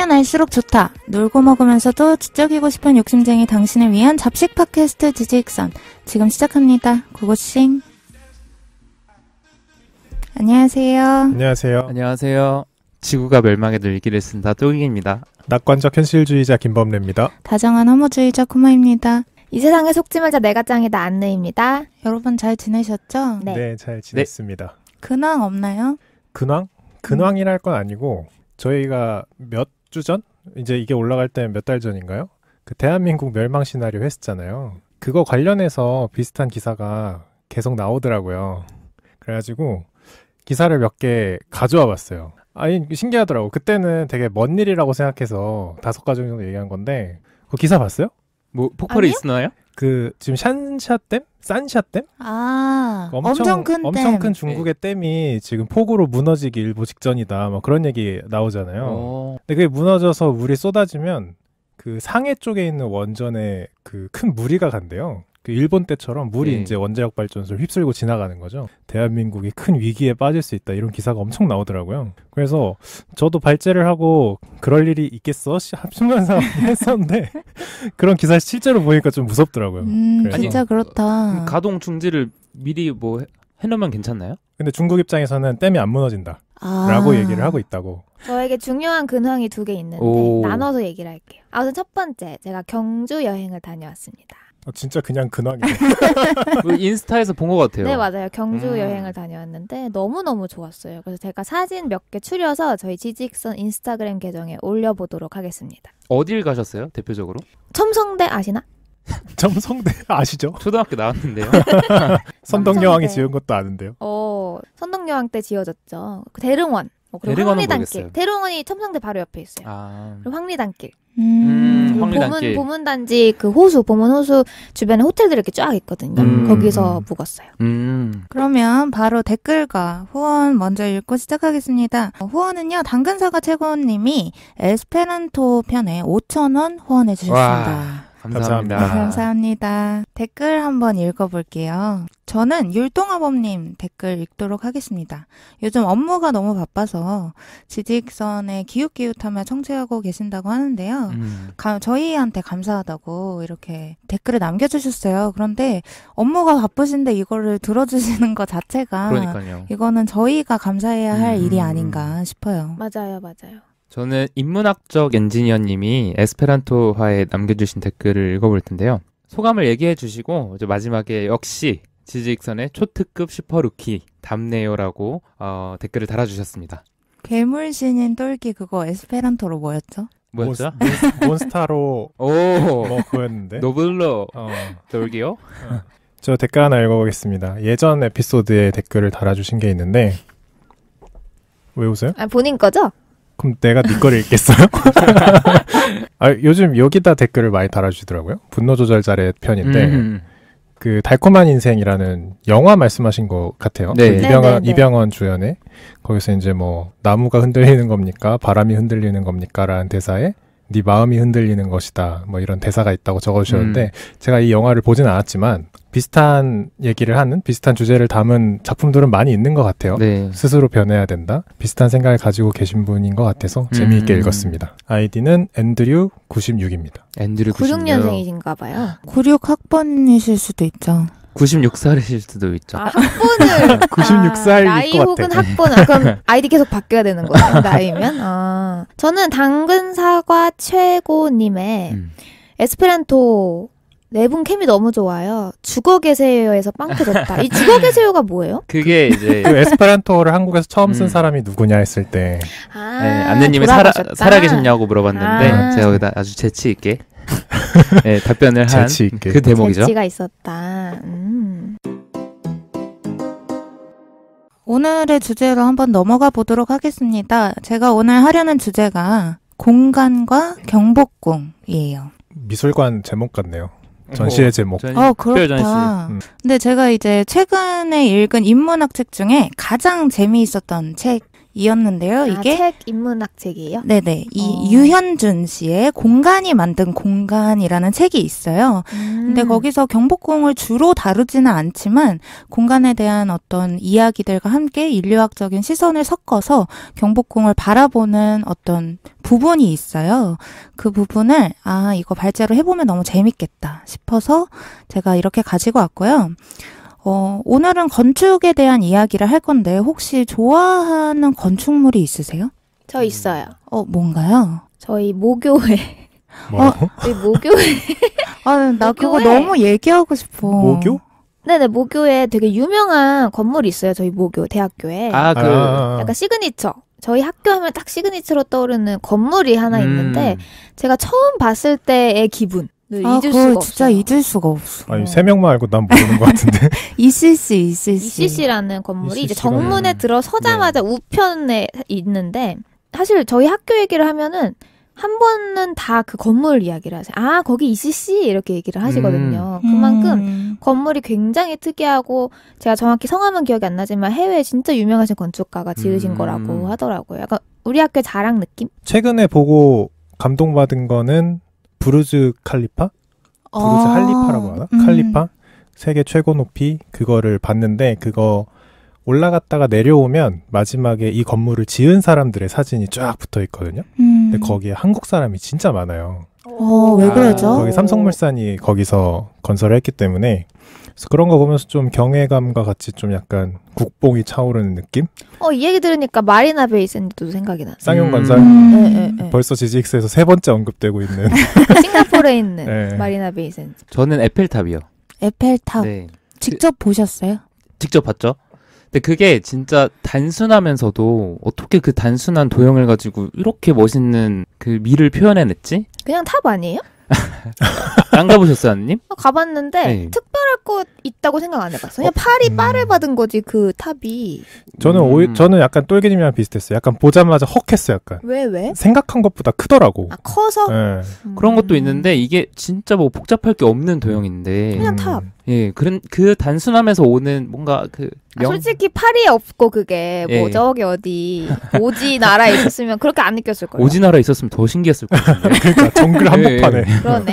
알면 알수록 좋다. 놀고 먹으면서도 지적이고 싶은 욕심쟁이 당신을 위한 잡식 팟캐스트 지익선 지금 시작합니다. 고고싱. 안녕하세요. 안녕하세요. 안녕하세요. 지구가 멸망에 들기를 쓴다 또기입니다. 낙관적 현실주의자 김범래입니다. 다정한 허무주의자 코마입니다. 이 세상에 속지 말자 내가 짱이다 안내입니다. 여러분 잘 지내셨죠? 네, 네잘 지냈습니다. 네. 근황 없나요? 근황? 근황이랄 건 아니고 저희가 몇주 전? 이제 이게 올라갈 때 몇 달 전인가요? 그 대한민국 멸망 시나리오 했었잖아요. 그거 관련해서 비슷한 기사가 계속 나오더라고요. 그래가지고 기사를 몇 개 가져와 봤어요. 아니 신기하더라고. 그때는 되게 먼 일이라고 생각해서 다섯 가지 정도 얘기한 건데 그 기사 봤어요? 뭐 폭발이 아니요? 있었나요? 그 지금 샨샤댐, 산샤댐, 아그 엄청, 엄청 큰 엄청 큰 네. 중국의 댐이 지금 폭우로 무너지기 일보 직전이다. 뭐 그런 얘기 나오잖아요. 오. 어. 근데 그게 무너져서 물이 쏟아지면 그 상해 쪽에 있는 원전에 그 큰 무리가 간대요. 그 일본 때처럼 물이 네. 이제 원자력 발전소를 휩쓸고 지나가는 거죠. 대한민국이 큰 위기에 빠질 수 있다 이런 기사가 엄청 나오더라고요. 그래서 저도 발제를 하고 그럴 일이 있겠어 순간 생각을 했었는데 그런 기사 실제로 보니까 좀 무섭더라고요. 음, 진짜 그렇다. 그 가동 중지를 미리 뭐 해놓으면 괜찮나요? 근데 중국 입장에서는 댐이 안 무너진다. 라고 아. 얘기를 하고 있다고. 저에게 중요한 근황이 두 개 있는데 나눠서 얘기를 할게요. 아무튼 첫 번째, 제가 경주 여행을 다녀왔습니다. 아, 진짜 그냥 근황이에요. 뭐 인스타에서 본 것 같아요. 네, 맞아요. 경주 음. 여행을 다녀왔는데 너무너무 좋았어요. 그래서 제가 사진 몇 개 추려서 저희 지직선 인스타그램 계정에 올려보도록 하겠습니다. 어딜 가셨어요, 대표적으로? 첨성대 아시나? 첨성대 아시죠? 초등학교 나왔는데요. 선덕여왕이 지은 것도 아는데요. 어, 선덕여왕 때 지어졌죠. 그 대릉원. 뭐, 그리고 대릉원 황리단길. 모르겠어요. 대릉원이 첨성대 바로 옆에 있어요. 아. 그리고 황리단길. 음. 음. 음, 황리단길. 보문, 단지 그 호수, 보문 호수 주변에 호텔들 이렇게 이쫙 있거든요. 음. 거기서 묵었어요. 음. 그러면 바로 댓글과 후원 먼저 읽고 시작하겠습니다. 어, 후원은요, 당근사과 최고님이 에스페란토 편에 5,000원 후원해 주셨습니다. 와. 감사합니다. 감사합니다. 감사합니다. 댓글 한번 읽어볼게요. 저는 율동아범님 댓글 읽도록 하겠습니다. 요즘 업무가 너무 바빠서 지직선에 기웃기웃하며 청취하고 계신다고 하는데요. 음. 가, 저희한테 감사하다고 이렇게 댓글을 남겨주셨어요. 그런데 업무가 바쁘신데 이거를 들어주시는 것 자체가 그러니까요. 이거는 저희가 감사해야 할 음. 일이 아닌가 싶어요. 맞아요, 맞아요. 저는 인문학적 엔지니어님이 에스페란토화에 남겨주신 댓글을 읽어볼 텐데요. 소감을 얘기해 주시고 이제 마지막에 역시 지직선의 초특급 슈퍼루키 답네요라고 어, 댓글을 달아주셨습니다. 괴물 신인 똘기 그거 에스페란토로 뭐였죠? 뭐였죠? 몬스, 타로 오, 뭐 그거였는데 노블로 어. 똘기요? 어. 저 댓글 하나 읽어보겠습니다. 예전 에피소드에 댓글을 달아주신 게 있는데 왜 웃어요? 아, 본인 거죠? 그럼 내가 네 거를 읽겠어요? 아, 요즘 여기다 댓글을 많이 달아주시더라고요. 분노 조절 자의 편인데 음. 그 달콤한 인생이라는 영화 말씀하신 것 같아요. 네. 그 이병헌, 네, 네, 네. 이병헌 주연의 거기서 이제 뭐 나무가 흔들리는 겁니까? 바람이 흔들리는 겁니까?라는 대사에 네 마음이 흔들리는 것이다. 뭐 이런 대사가 있다고 적어주셨는데 음. 제가 이 영화를 보진 않았지만 비슷한 얘기를 하는 비슷한 주제를 담은 작품들은 많이 있는 것 같아요. 네. 스스로 변해야 된다. 비슷한 생각을 가지고 계신 분인 것 같아서 음. 재미있게 읽었습니다. 아이디는 앤드류 96입니다. 앤드류 96. 96년생이신가 봐요. 96학번이실 수도 있죠. 96살이실 수도 있죠. 아, 학번을 96살일 아, 나이 혹은 학번 아, 그럼 아이디 계속 바뀌어야 되는 거예요. 나이면. 아, 저는 당근 사과 최고님의 음. 에스페란토 네분 케미 너무 좋아요. 죽어 계세요에서 빵 터졌다. 이 죽어 계세요가 뭐예요? 그게 이제 그 에스페란토를 한국에서 처음 쓴 음. 사람이 누구냐 했을 때 아, 네, 안내님이 살아, 살아계셨냐고 물어봤는데 아. 제가 여기다 아주 재치 있게 네, 답변을 한 재치 있게. 그 대목이죠. 재치가 있었다. 음. 오늘의 주제로 한번 넘어가 보도록 하겠습니다. 제가 오늘 하려는 주제가 공간과 경복궁이에요. 미술관 제목 같네요. 전시의 뭐 제목. 어, 음. 그렇다. 음. 근데 제가 이제 최근에 읽은 인문학 책 중에 가장 재미있었던 책 이었는데요. 아, 이게 책 인문학 책이에요? 네네. 이 어. 유현준 씨의 공간이 만든 공간이라는 책이 있어요. 음. 근데 거기서 경복궁을 주로 다루지는 않지만 공간에 대한 어떤 이야기들과 함께 인류학적인 시선을 섞어서 경복궁을 바라보는 어떤 부분이 있어요. 그 부분을 아 이거 발제로 해보면 너무 재밌겠다 싶어서 제가 이렇게 가지고 왔고요. 어, 오늘은 건축에 대한 이야기를 할 건데 혹시 좋아하는 건축물이 있으세요? 저 음. 있어요. 어, 뭔가요? 저희 모교회. 뭐? 저희 모교회. 아, 나 모교회. 너무 얘기하고 싶어. 모교? 네네 모교에 되게 유명한 건물이 있어요 저희 모교 대학교에 아그 아. 약간 시그니처 저희 학교 하면 딱 시그니처로 떠오르는 건물이 하나 음. 있는데 제가 처음 봤을 때의 기분 네, 아, 잊을 수가 진짜 없어요. 잊을 수가 없어. 아니, 세 명만 알고 난 모르는 것 같은데. ECC, ECC. ECC라는 건물이 이제 정문에 들어서자마자 네. 우편에 있는데, 사실 저희 학교 얘기를 하면은, 한 번은 다 그 건물 이야기를 하세요. 아, 거기 ECC! 이렇게 얘기를 하시거든요. 음. 그만큼 음. 건물이 굉장히 특이하고, 제가 정확히 성함은 기억이 안 나지만 해외에 진짜 유명하신 건축가가 지으신 음. 거라고 하더라고요. 약간 우리 학교 자랑 느낌? 최근에 보고 감동받은 거는 브루즈 칼리파? 브루즈 아~ 할리파라고 하나? 음. 칼리파? 세계 최고 높이 그거를 봤는데 그거 올라갔다가 내려오면 마지막에 이 건물을 지은 사람들의 사진이 쫙 붙어 있거든요. 음. 근데 거기에 한국 사람이 진짜 많아요. 어, 아, 왜 그러죠? 거기 삼성물산이 거기서 건설을 했기 때문에 그래서 그런 거 보면서 좀 경외감과 같이 좀 약간 국뽕이 차오르는 느낌? 어, 이 얘기 들으니까 마리나 베이 샌드도 생각이 나. 쌍용 관상. 음. 음. 네 네, 네, 네, 벌써 지지익스에서 세 번째 언급되고 있는. 싱가포르에 있는 네. 마리나 베이 샌드. 저는 에펠탑이요. 에펠탑. 네. 직접 그 보셨어요? 직접 봤죠. 근데 그게 진짜 단순하면서도 어떻게 그 단순한 도형을 가지고 이렇게 멋있는 그 미를 표현해냈지? 그냥 탑 아니에요? 안 가보셨어요, 아님? 어, 가봤는데 네. 특별할 것 있다고 생각 안해봤어 그냥 어? 팔이 음. 빠를 받은 거지 그 탑이. 저는 음. 오 저는 약간 똘개님이랑 비슷했어요. 약간 보자마자 헉했어요, 약간. 왜 왜? 생각한 것보다 크더라고. 아 커서. 네. 음. 그런 것도 음. 있는데 이게 진짜 뭐 복잡할 게 없는 도형인데. 그냥 음. 탑. 예, 그런 그 단순함에서 오는 뭔가 그 명... 아, 솔직히 파리에 없고 그게 예. 뭐 예. 저기 어디 오지 나라에 있었으면 그렇게 안 느꼈을 거예요. 오지 나라에 있었으면 더 신기했을 거 같은데. 그러니까 정글 한복판에. 예, 예. 그러네.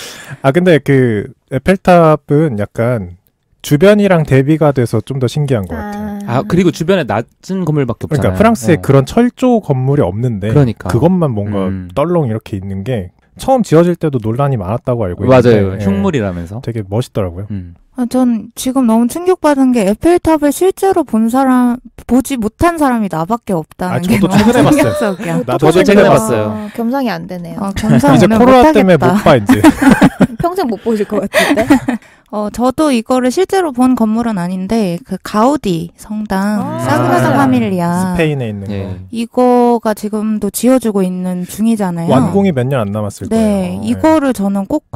아 근데 그 에펠탑은 약간 주변이랑 대비가 돼서 좀 더 신기한 것 같아요. 아, 아 그리고 주변에 낮은 건물밖에 그러니까 없잖아요. 그러니까 프랑스에 어. 그런 철조 건물이 없는데 그러니까. 그것만 뭔가 음. 떨렁 이렇게 있는 게 처음 지어질 때도 논란이 많았다고 알고 있는데 맞아요. 예. 흉물이라면서 되게 멋있더라고요. 음. 아, 전 지금 너무 충격받은 게 에펠탑을 실제로 본 사람 보지 못한 사람이 나밖에 없다는 아, 게 저도 최근에 봤어요. 나도 저도 최근에 봤어요. 어, 겸상이 안 되네요. 아, 어, 겸상 이제 코로나 때문에 못 봐 이제. 평생 못 보실 것 같은데. 어, 저도 이거를 실제로 본 건물은 아닌데 그 가우디 성당 아~ 사그라다 파밀리아 스페인에 있는 예. 이거가 지금도 지어지고 있는 중이잖아요. 완공이 몇 년 안 남았을 네, 거예요. 네, 이거를 저는 꼭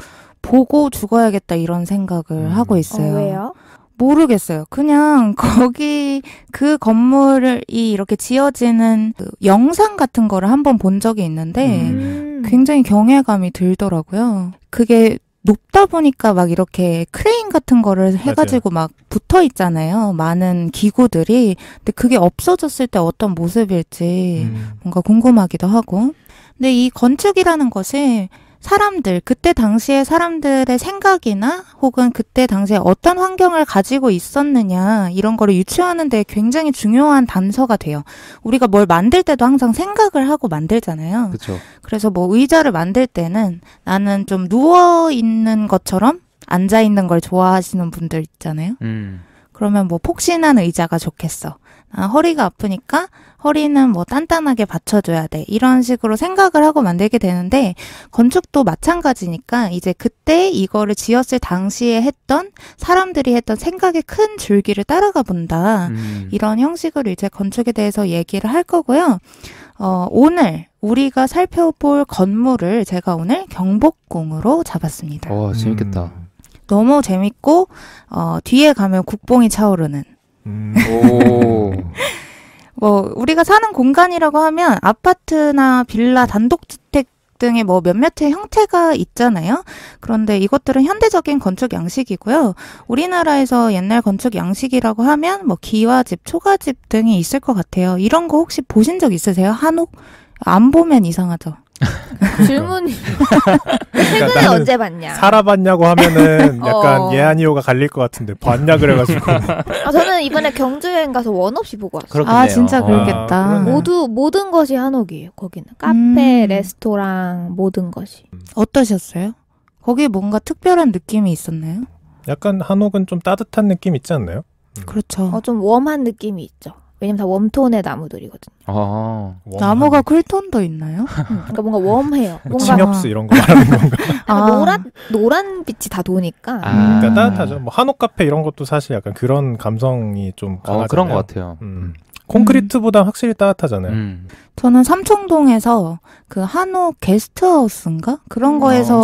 보고 죽어야겠다 이런 생각을 음. 하고 있어요. 어, 왜요? 모르겠어요. 그냥 거기 그 건물이 이렇게 지어지는 그 영상 같은 거를 한번 본 적이 있는데 음. 굉장히 경외감이 들더라고요. 그게 높다 보니까 막 이렇게 크레인 같은 거를 해가지고 맞아요. 막 붙어 있잖아요. 많은 기구들이. 근데 그게 없어졌을 때 어떤 모습일지 음. 뭔가 궁금하기도 하고. 근데 이 건축이라는 것이 사람들, 그때 당시에 사람들의 생각이나 혹은 그때 당시에 어떤 환경을 가지고 있었느냐, 이런 거를 유추하는데 굉장히 중요한 단서가 돼요. 우리가 뭘 만들 때도 항상 생각을 하고 만들잖아요. 그쵸. 그래서 뭐 의자를 만들 때는 나는 좀 누워있는 것처럼 앉아있는 걸 좋아하시는 분들 있잖아요. 음. 그러면 뭐 폭신한 의자가 좋겠어. 아, 허리가 아프니까 허리는 뭐 단단하게 받쳐줘야 돼. 이런 식으로 생각을 하고 만들게 되는데, 건축도 마찬가지니까, 이제 그때 이거를 지었을 당시에 했던 사람들이 했던 생각의 큰 줄기를 따라가 본다. 음. 이런 형식으로 이제 건축에 대해서 얘기를 할 거고요. 어, 오늘 우리가 살펴볼 건물을 제가 오늘 경복궁으로 잡았습니다. 와, 재밌겠다. 음. 너무 재밌고, 어, 뒤에 가면 국뽕이 차오르는 음. 뭐 우리가 사는 공간이라고 하면 아파트나 빌라, 단독주택 등의 뭐 몇몇의 형태가 있잖아요. 그런데 이것들은 현대적인 건축 양식이고요. 우리나라에서 옛날 건축 양식이라고 하면 뭐 기와집, 초가집 등이 있을 것 같아요. 이런 거 혹시 보신 적 있으세요? 한옥? 안 보면 이상하죠. 질문이 최근에 그러니까 언제 봤냐? 살아봤냐고 하면은 약간 어. 예아니오가 갈릴 것 같은데 봤냐 그래가지고. 아 저는 이번에 경주 여행 가서 원 없이 보고 왔어요. 그렇겠네요. 아 진짜 아, 그렇겠다. 아, 모두 모든 것이 한옥이에요. 거기는 카페, 음. 레스토랑 모든 것이. 어떠셨어요? 거기 뭔가 특별한 느낌이 있었나요? 약간 한옥은 좀 따뜻한 느낌 있지 않나요? 음. 그렇죠. 어, 좀 웜한 느낌이 있죠. 왜냐면 다 웜톤의 나무들이거든요. 아, 아. 나무가 쿨톤 도 있나요? 응, 그러니까 뭔가 웜해요. 뭐 뭔 침엽수 이런 거 말하는 건가? 아. 그러니까 노란 노란 빛이 다 도니까. 아. 음. 그러니까 따뜻하죠. 뭐 한옥 카페 이런 것도 사실 약간 그런 감성이 좀강하잖 어, 그런 것 같아요. 음. 음. 콘크리트보다 음. 확실히 따뜻하잖아요. 음. 저는 삼청동에서 그 한옥 게스트하우스인가 그런 음. 거에서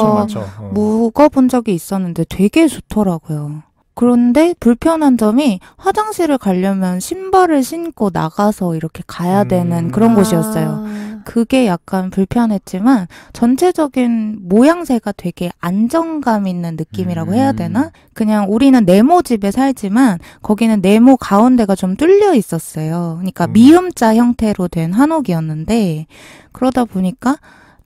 어. 묵어본 적이 있었는데 되게 좋더라고요. 그런데 불편한 점이 화장실을 가려면 신발을 신고 나가서 이렇게 가야 되는 음. 그런 아. 곳이었어요. 그게 약간 불편했지만 전체적인 모양새가 되게 안정감 있는 느낌이라고 해야 되나? 음. 그냥 우리는 네모 집에 살지만 거기는 네모 가운데가 좀 뚫려 있었어요. 그러니까 음. 미음자 형태로 된 한옥이었는데 그러다 보니까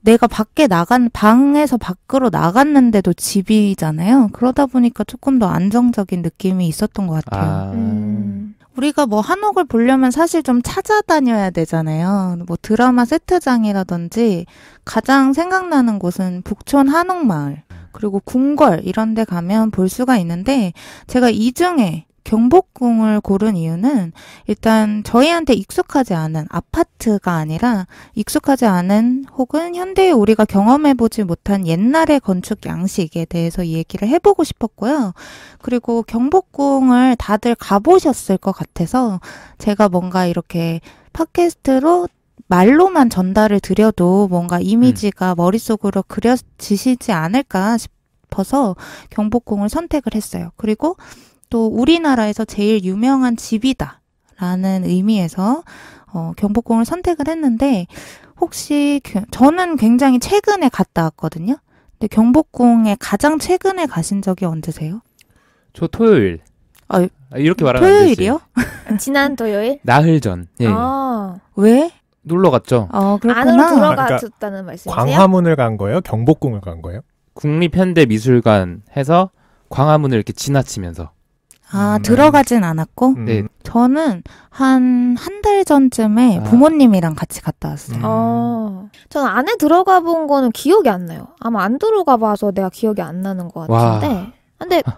내가 밖에 나간 방에서 밖으로 나갔는데도 집이잖아요. 그러다 보니까 조금 더 안정적인 느낌이 있었던 것 같아요. 아... 음. 우리가 뭐 한옥을 보려면 사실 좀 찾아다녀야 되잖아요. 뭐 드라마 세트장이라든지 가장 생각나는 곳은 북촌 한옥마을 그리고 궁궐 이런 데 가면 볼 수가 있는데 제가 이 중에 경복궁을 고른 이유는 일단 저희한테 익숙하지 않은 아파트가 아니라 익숙하지 않은 혹은 현대에 우리가 경험해보지 못한 옛날의 건축 양식에 대해서 얘기를 해보고 싶었고요. 그리고 경복궁을 다들 가보셨을 것 같아서 제가 뭔가 이렇게 팟캐스트로 말로만 전달을 드려도 뭔가 이미지가 음. 머릿속으로 그려지시지 않을까 싶어서 경복궁을 선택을 했어요. 그리고 또 우리나라에서 제일 유명한 집이다. 라는 의미에서 어, 경복궁을 선택을 했는데 혹시 저는 굉장히 최근에 갔다 왔거든요. 근데 경복궁에 가장 최근에 가신 적이 언제세요? 저 토요일. 아, 아 이렇게 말하면 토요일이요? 아, 지난 토요일? 나흘 전. 예. 아. 왜? 놀러 갔죠. 아, 안으로 그러니까 들어가셨다는 그러니까 말씀이세요? 광화문을 간 거예요? 경복궁을 간 거예요? 국립현대미술관 해서 광화문을 이렇게 지나치면서 아, 음. 네. 들어가진 않았고? 음. 네. 저는 한, 한 달 전쯤에 아. 부모님이랑 같이 갔다 왔어요. 음. 아, 전 안에 들어가 본 거는 기억이 안 나요. 아마 안 들어가 봐서 내가 기억이 안 나는 것 같은데. 와. 근데, 아,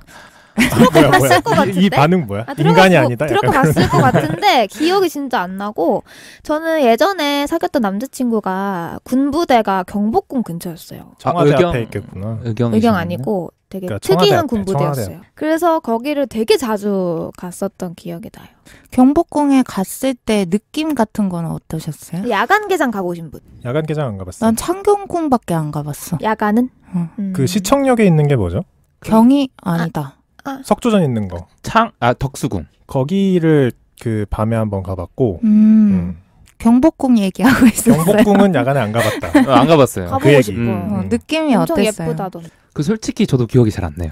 들어가 봤을 것 같은데. 이, 반응 뭐야? 아, 인간이 아니다. 들어가 봤을 것 같은데, 기억이 진짜 안 나고, 저는 예전에 사귀었던 남자친구가 군부대가 경복궁 근처였어요. 정화대 아, 의경, 앞에 있겠구나. 의경 의경 아니고, 되게 그러니까 특이한 군부대였어요 그래서 거기를 되게 자주 갔었던 기억이 나요. 경복궁에 갔을 때 느낌 같은 건 어떠셨어요? 야간 개장 가보신 분? 야간 개장 안 가봤어. 난 창경궁밖에 안 가봤어. 야간은? 응. 음. 그 시청역에 있는 게 뭐죠? 경이 아니다. 아, 아. 석조전 있는 거. 창, 아, 덕수궁. 거기를 그 밤에 한번 가봤고, 음. 음. 경복궁 얘기하고 있었어요. 경복궁은 야간에 안 가봤다. 어, 안 가봤어요. 그 얘기. 음. 어, 음. 느낌이 엄청 어땠어요? 예쁘다던. 그 솔직히 저도 기억이 잘 안 나요.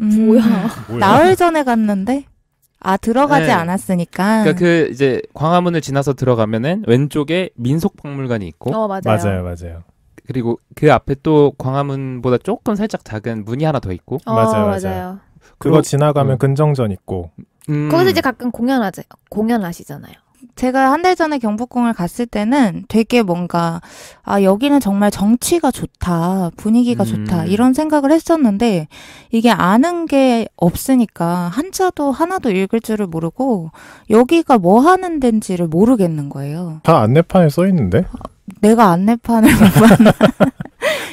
음, 뭐야. 나흘 전에 갔는데 아 들어가지 네. 않았으니까. 그러니까 그 이제 광화문을 지나서 들어가면은 왼쪽에 민속박물관이 있고. 어 맞아요. 맞아요, 맞아요. 그리고 그 앞에 또 광화문보다 조금 살짝 작은 문이 하나 더 있고. 어, 맞아요. 맞아요. 그거 그리고, 지나가면 음. 근정전 있고. 음. 거기서 이제 가끔 공연하지 공연하시잖아요. 제가 한 달 전에 경복궁을 갔을 때는 되게 뭔가 아 여기는 정말 정치가 좋다 분위기가 음. 좋다 이런 생각을 했었는데 이게 아는 게 없으니까 한자도 하나도 읽을 줄을 모르고 여기가 뭐 하는 데인지를 모르겠는 거예요. 다 안내판에 써 있는데? 아, 내가 안내판을 못 봤나?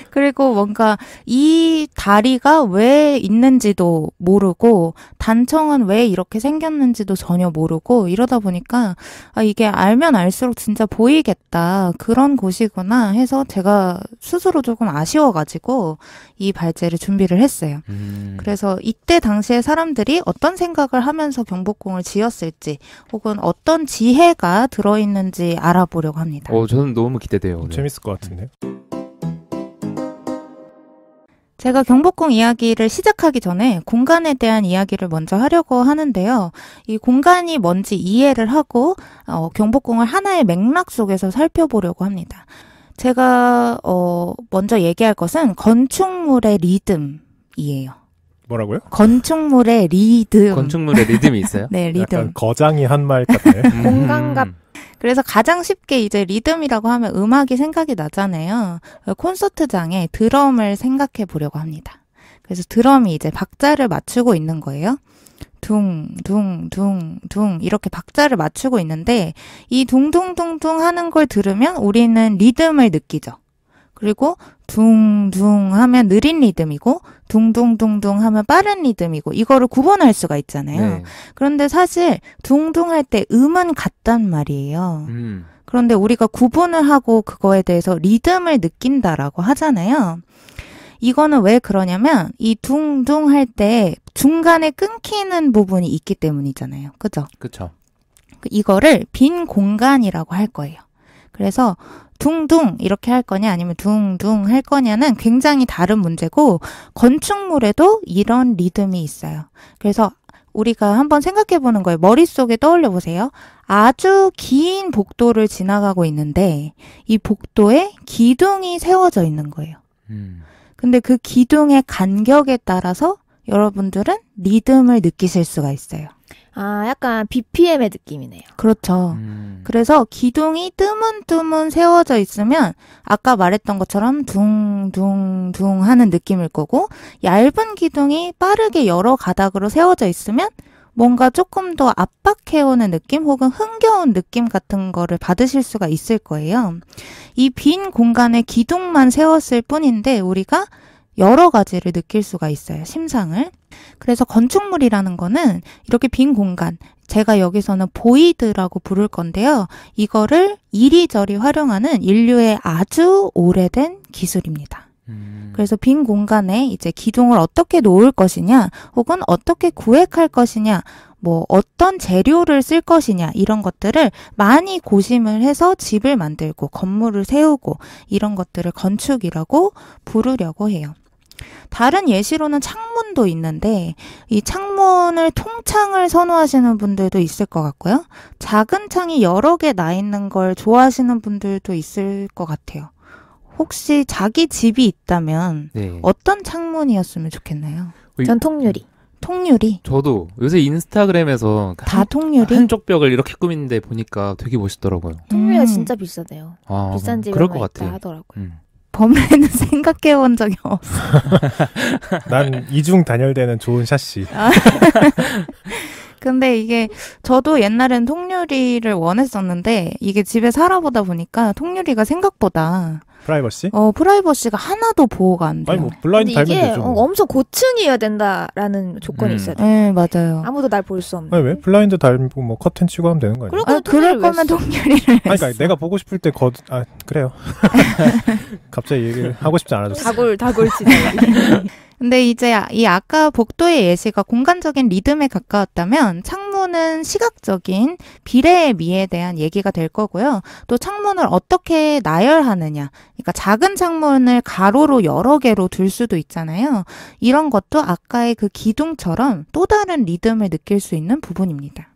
그리고 뭔가 이 다리가 왜 있는지도 모르고 단청은 왜 이렇게 생겼는지도 전혀 모르고 이러다 보니까 아 이게 알면 알수록 진짜 보이겠다 그런 곳이구나 해서 제가 스스로 조금 아쉬워가지고 이 발제를 준비를 했어요. 음. 그래서 이때 당시에 사람들이 어떤 생각을 하면서 경복궁을 지었을지 혹은 어떤 지혜가 들어있는지 알아보려고 합니다. 어, 저는 너무 기대돼요. 오 재밌을 것 같은데. 제가 경복궁 이야기를 시작하기 전에 공간에 대한 이야기를 먼저 하려고 하는데요. 이 공간이 뭔지 이해를 하고 어, 경복궁을 하나의 맥락 속에서 살펴보려고 합니다. 제가 어, 먼저 얘기할 것은 건축물의 리듬이에요. 뭐라고요? 건축물의 리듬. 건축물의 리듬이 있어요? 네, 리듬. 거장이 한 말 같아요. 공간과 음. 그래서 가장 쉽게 이제 리듬이라고 하면 음악이 생각이 나잖아요. 콘서트장에 드럼을 생각해 보려고 합니다. 그래서 드럼이 이제 박자를 맞추고 있는 거예요. 둥, 둥, 둥, 둥, 이렇게 박자를 맞추고 있는데, 이 둥 둥 둥 둥 하는 걸 들으면 우리는 리듬을 느끼죠. 그리고 둥둥 하면 느린 리듬이고 둥둥둥둥 하면 빠른 리듬이고 이거를 구분할 수가 있잖아요. 네. 그런데 사실 둥둥 할 때 음은 같단 말이에요. 음. 그런데 우리가 구분을 하고 그거에 대해서 리듬을 느낀다라고 하잖아요. 이거는 왜 그러냐면 이 둥둥 할 때 중간에 끊기는 부분이 있기 때문이잖아요. 그죠? 그죠. 이거를 빈 공간이라고 할 거예요. 그래서 둥둥 이렇게 할 거냐 아니면 둥둥 할 거냐는 굉장히 다른 문제고 건축물에도 이런 리듬이 있어요. 그래서 우리가 한번 생각해 보는 거예요. 머릿속에 떠올려 보세요. 아주 긴 복도를 지나가고 있는데 이 복도에 기둥이 세워져 있는 거예요. 음. 근데 그 기둥의 간격에 따라서 여러분들은 리듬을 느끼실 수가 있어요. 아, 약간 BPM의 느낌이네요. 그렇죠. 음. 그래서 기둥이 뜨문뜨문 세워져 있으면 아까 말했던 것처럼 둥둥둥 하는 느낌일 거고 얇은 기둥이 빠르게 여러 가닥으로 세워져 있으면 뭔가 조금 더 압박해오는 느낌 혹은 흥겨운 느낌 같은 거를 받으실 수가 있을 거예요. 이 빈 공간에 기둥만 세웠을 뿐인데 우리가 여러 가지를 느낄 수가 있어요. 심상을. 그래서 건축물이라는 거는 이렇게 빈 공간, 제가 여기서는 보이드라고 부를 건데요. 이거를 이리저리 활용하는 인류의 아주 오래된 기술입니다. 음. 그래서 빈 공간에 이제 기둥을 어떻게 놓을 것이냐, 혹은 어떻게 구획할 것이냐, 뭐 어떤 재료를 쓸 것이냐 이런 것들을 많이 고심을 해서 집을 만들고 건물을 세우고 이런 것들을 건축이라고 부르려고 해요. 다른 예시로는 창문도 있는데 이 창문을 통창을 선호하시는 분들도 있을 것 같고요. 작은 창이 여러 개 나 있는 걸 좋아하시는 분들도 있을 것 같아요. 혹시 자기 집이 있다면 네. 어떤 창문이었으면 좋겠나요? 전통유리. 통유리. 저도 요새 인스타그램에서 다 한, 통유리 한쪽 벽을 이렇게 꾸미는데 보니까 되게 멋있더라고요. 통유리가 음. 진짜 비싸대요. 아, 비싼 집에 있다 하더라고요. 음. 범례는 생각해 본 적이 없어. 난 이중 단열되는 좋은 샷시. 아. 근데 이게 저도 옛날엔 통유리를 원했었는데 이게 집에 살아보다 보니까 통유리가 생각보다 프라이버시? 어, 프라이버시가 하나도 보호가 안 돼요. 아니, 뭐, 블라인드 달면 이게 되죠. 어, 뭐. 엄청 고층이어야 된다라는 조건이 음. 있어야 돼. 네, 맞아요. 아무도 날 볼 수 없는. 아 왜? 블라인드 달고 뭐 커튼 치고 하면 되는 거 아니에요? 아, 그럴 거면 동결이를. 아니, 그러니까 내가 보고 싶을 때 거, 아, 그래요. 갑자기 얘기를 하고 싶지 않아졌어. 다굴, 다굴 치자. 근데 이제 이 아까 복도의 예시가 공간적인 리듬에 가까웠다면 창문 창문은 시각적인 비례의 미에 대한 얘기가 될 거고요. 또 창문을 어떻게 나열하느냐. 그러니까 작은 창문을 가로로 여러 개로 둘 수도 있잖아요. 이런 것도 아까의 그 기둥처럼 또 다른 리듬을 느낄 수 있는 부분입니다.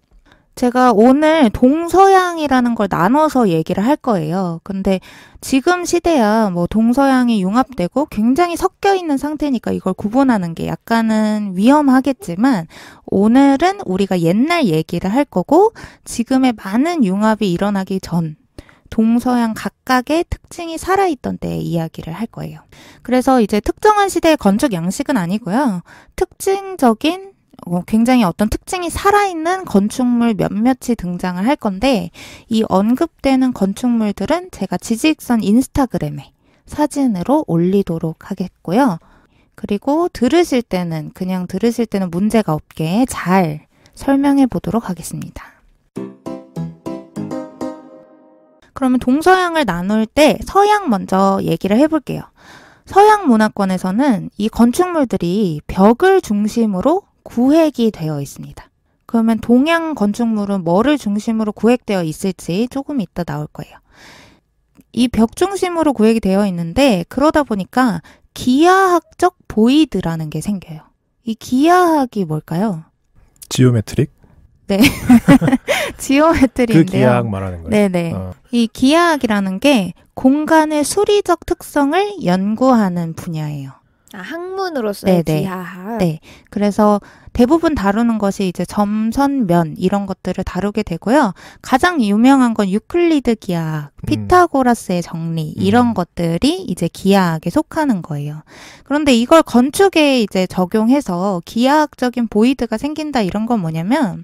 제가 오늘 동서양이라는 걸 나눠서 얘기를 할 거예요. 근데 지금 시대야 뭐 동서양이 융합되고 굉장히 섞여 있는 상태니까 이걸 구분하는 게 약간은 위험하겠지만 오늘은 우리가 옛날 얘기를 할 거고 지금의 많은 융합이 일어나기 전 동서양 각각의 특징이 살아있던 때의 이야기를 할 거예요. 그래서 이제 특정한 시대의 건축 양식은 아니고요. 특징적인 어, 굉장히 어떤 특징이 살아있는 건축물 몇몇이 등장을 할 건데 이 언급되는 건축물들은 제가 지지익선 인스타그램에 사진으로 올리도록 하겠고요. 그리고 들으실 때는 그냥 들으실 때는 문제가 없게 잘 설명해 보도록 하겠습니다. 그러면 동서양을 나눌 때 서양 먼저 얘기를 해볼게요. 서양 문화권에서는 이 건축물들이 벽을 중심으로 구획이 되어 있습니다. 그러면 동양 건축물은 뭐를 중심으로 구획되어 있을지 조금 이따 나올 거예요. 이 벽 중심으로 구획이 되어 있는데 그러다 보니까 기하학적 보이드라는 게 생겨요. 이 기하학이 뭘까요? 지오메트릭? 네. 지오메트리인데요. 그 기하학 말하는 거예요. 네네. 어. 이 기하학이라는 게 공간의 수리적 특성을 연구하는 분야예요. 아, 학문으로서의 네네. 네. 지하학. 네. 그래서 대부분 다루는 것이 이제 점선면 이런 것들을 다루게 되고요. 가장 유명한 건 유클리드 기하학, 음. 피타고라스의 정리 음. 이런 것들이 이제 기하학에 속하는 거예요. 그런데 이걸 건축에 이제 적용해서 기하학적인 보이드가 생긴다 이런 건 뭐냐면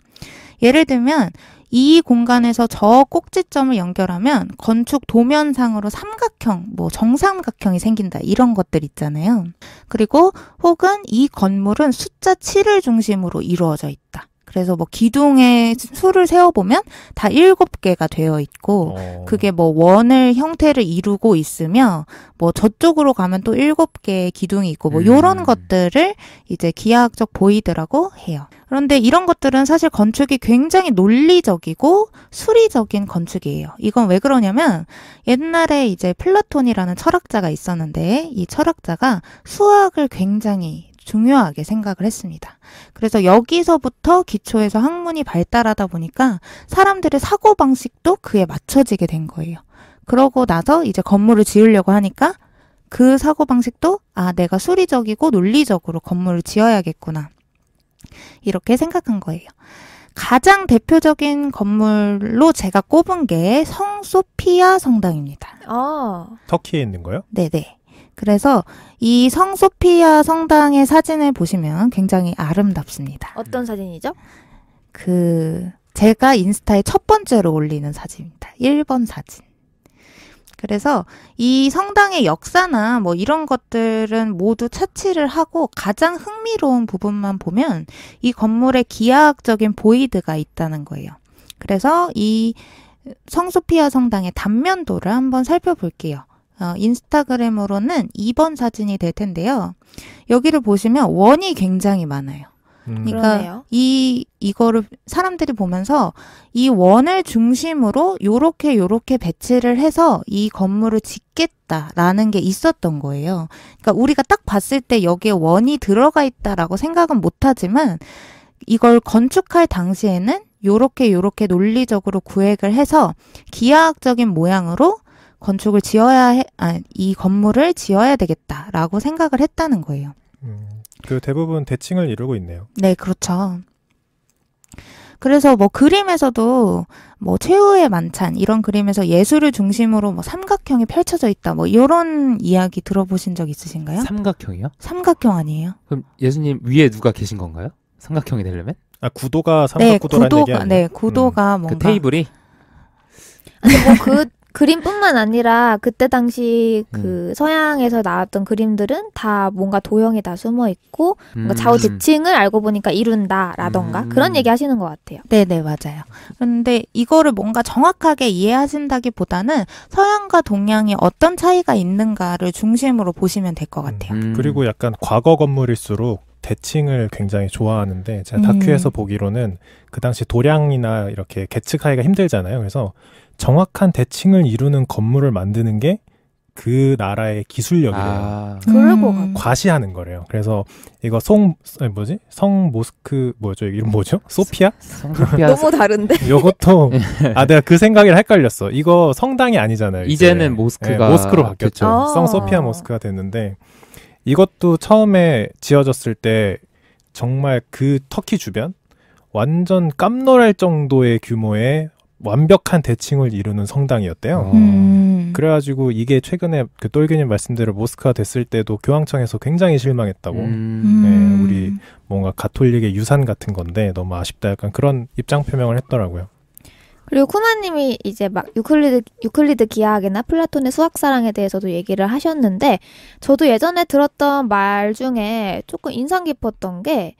예를 들면 이 공간에서 저 꼭지점을 연결하면 건축 도면상으로 삼각형, 뭐 정삼각형이 생긴다. 이런 것들 있잖아요. 그리고 혹은 이 건물은 숫자 7을 중심으로 이루어져 있다. 그래서 뭐 기둥에 수를 세어보면 다 일곱 개가 되어 있고, 어. 그게 뭐 원을 형태를 이루고 있으며, 뭐 저쪽으로 가면 또 일곱 개의 기둥이 있고, 뭐 요런 음. 것들을 이제 기하학적 보이드라고 해요. 그런데 이런 것들은 사실 건축이 굉장히 논리적이고 수리적인 건축이에요. 이건 왜 그러냐면 옛날에 이제 플라톤이라는 철학자가 있었는데 이 철학자가 수학을 굉장히 중요하게 생각을 했습니다. 그래서 여기서부터 기초에서 학문이 발달하다 보니까 사람들의 사고방식도 그에 맞춰지게 된 거예요. 그러고 나서 이제 건물을 지으려고 하니까 그 사고방식도 아, 내가 수리적이고 논리적으로 건물을 지어야겠구나. 이렇게 생각한 거예요. 가장 대표적인 건물로 제가 꼽은 게 성소피아 성당입니다. 아. 터키에 있는 거요? 네네. 그래서 이 성소피아 성당의 사진을 보시면 굉장히 아름답습니다. 어떤 사진이죠? 그 제가 인스타에 첫 번째로 올리는 사진입니다. 1번 사진. 그래서 이 성당의 역사나 뭐 이런 것들은 모두 차치를 하고 가장 흥미로운 부분만 보면 이 건물에 기하학적인 보이드가 있다는 거예요. 그래서 이 성소피아 성당의 단면도를 한번 살펴볼게요. 어, 인스타그램으로는 2번 사진이 될 텐데요. 여기를 보시면 원이 굉장히 많아요. 음. 그러니까 그러네요. 이 이거를 사람들이 보면서 이 원을 중심으로 요렇게 요렇게 배치를 해서 이 건물을 짓겠다라는 게 있었던 거예요. 그러니까 우리가 딱 봤을 때 여기에 원이 들어가 있다라고 생각은 못 하지만 이걸 건축할 당시에는 요렇게 요렇게 논리적으로 구획을 해서 기하학적인 모양으로 건축을 지어야 해, 아니, 이 건물을 지어야 되겠다라고 생각을 했다는 거예요. 그 대부분 대칭을 이루고 있네요. 네, 그렇죠. 그래서 뭐 그림에서도 뭐 최후의 만찬 이런 그림에서 예술을 중심으로 뭐 삼각형이 펼쳐져 있다 뭐 이런 이야기 들어보신 적 있으신가요? 삼각형이요? 삼각형 아니에요? 그럼 예수님 위에 누가 계신 건가요? 삼각형이 되려면? 아 구도가 네, 삼각구도라는 네, 구도 얘기 아니에요? 네 구도가 음. 그 뭔가 그 테이블이 아니 뭐그 그림뿐만 아니라 그때 당시 음. 그 음. 서양에서 나왔던 그림들은 다 뭔가 도형에 다 숨어 있고 뭔가 음. 좌우 대칭을 알고 보니까 이룬다라던가 음. 그런 얘기 하시는 것 같아요. 네네 네, 맞아요. 그런데 이거를 뭔가 정확하게 이해하신다기보다는 서양과 동양이 어떤 차이가 있는가를 중심으로 보시면 될 것 같아요. 음. 그리고 약간 과거 건물일수록 대칭을 굉장히 좋아하는데 제가 다큐에서 음. 보기로는 그 당시 도량이나 이렇게 계측하기가 힘들잖아요. 그래서 정확한 대칭을 이루는 건물을 만드는 게 그 나라의 기술력이래요. 아. 그럴 음. 것같 과시하는 거래요. 그래서 이거 송 뭐지 성 모스크 뭐죠 이름 뭐죠? 소피아? 소피아. 너무 다른데. 요것도 아 내가 그 생각을 헷갈렸어. 이거 성당이 아니잖아요. 이제. 는 모스크가 네, 모스크로 바뀌었죠. 아. 성 소피아 모스크가 됐는데 이것도 처음에 지어졌을 때 정말 그 터키 주변 완전 깜놀할 정도의 규모의 완벽한 대칭을 이루는 성당이었대요. 음. 음. 그래가지고 이게 최근에 그 똘기님 말씀대로 모스크가 됐을 때도 교황청에서 굉장히 실망했다고. 음. 음. 네, 우리 뭔가 가톨릭의 유산 같은 건데 너무 아쉽다 약간 그런 입장 표명을 했더라고요. 그리고 쿠마님이 이제 막 유클리드, 유클리드 기하학이나 플라톤의 수학사랑에 대해서도 얘기를 하셨는데, 저도 예전에 들었던 말 중에 조금 인상 깊었던 게,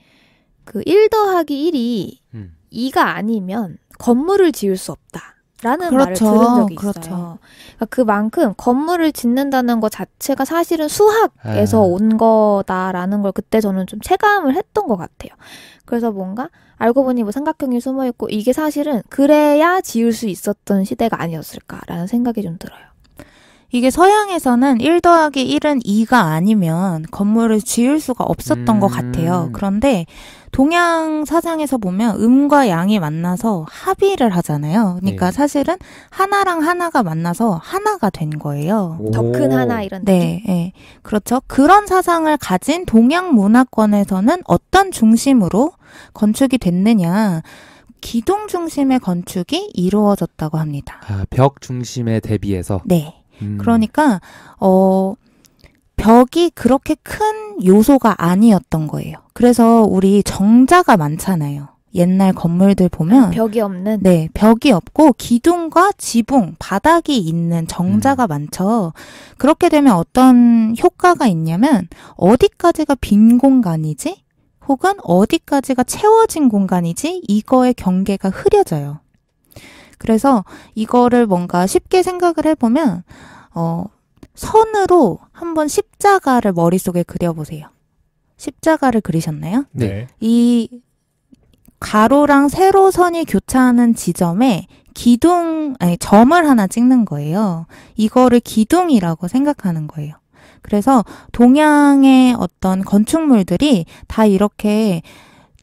그 1 더하기 1이 음. 2가 아니면 건물을 지을 수 없다. 라는 그렇죠. 말을 들은 적이 그렇죠. 있어요. 그러니까 그만큼 건물을 짓는다는 것 자체가 사실은 수학에서 에. 네. 온 거다라는 걸 그때 저는 좀 체감을 했던 것 같아요. 그래서 뭔가 알고 보니 뭐 삼각형이 숨어 있고 이게 사실은 그래야 지을 수 있었던 시대가 아니었을까라는 생각이 좀 들어요. 이게 서양에서는 1 더하기 1은 2가 아니면 건물을 지을 수가 없었던 음. 것 같아요. 음. 그런데 동양 사상에서 보면 음과 양이 만나서 합의를 하잖아요. 그러니까 네. 사실은 하나랑 하나가 만나서 하나가 된 거예요. 더 큰 하나 이런 네, 네, 그렇죠. 그런 사상을 가진 동양 문화권에서는 어떤 중심으로 건축이 됐느냐. 기둥 중심의 건축이 이루어졌다고 합니다. 아, 벽 중심에 대비해서? 네. 음. 그러니까 어 벽이 그렇게 큰 요소가 아니었던 거예요. 그래서 우리 정자가 많잖아요. 옛날 건물들 보면 아, 벽이 없는 네 벽이 없고 기둥과 지붕 바닥이 있는 정자가 음. 많죠 그렇게 되면 어떤 효과가 있냐면 어디까지가 빈 공간이지 혹은 어디까지가 채워진 공간이지 이거의 경계가 흐려져요 그래서 이거를 뭔가 쉽게 생각을 해보면 어, 선으로 한번 십자가를 머릿속에 그려보세요. 십자가를 그리셨나요? 네. 이 가로랑 세로 선이 교차하는 지점에 기둥, 아니, 점을 하나 찍는 거예요. 이거를 기둥이라고 생각하는 거예요. 그래서 동양의 어떤 건축물들이 다 이렇게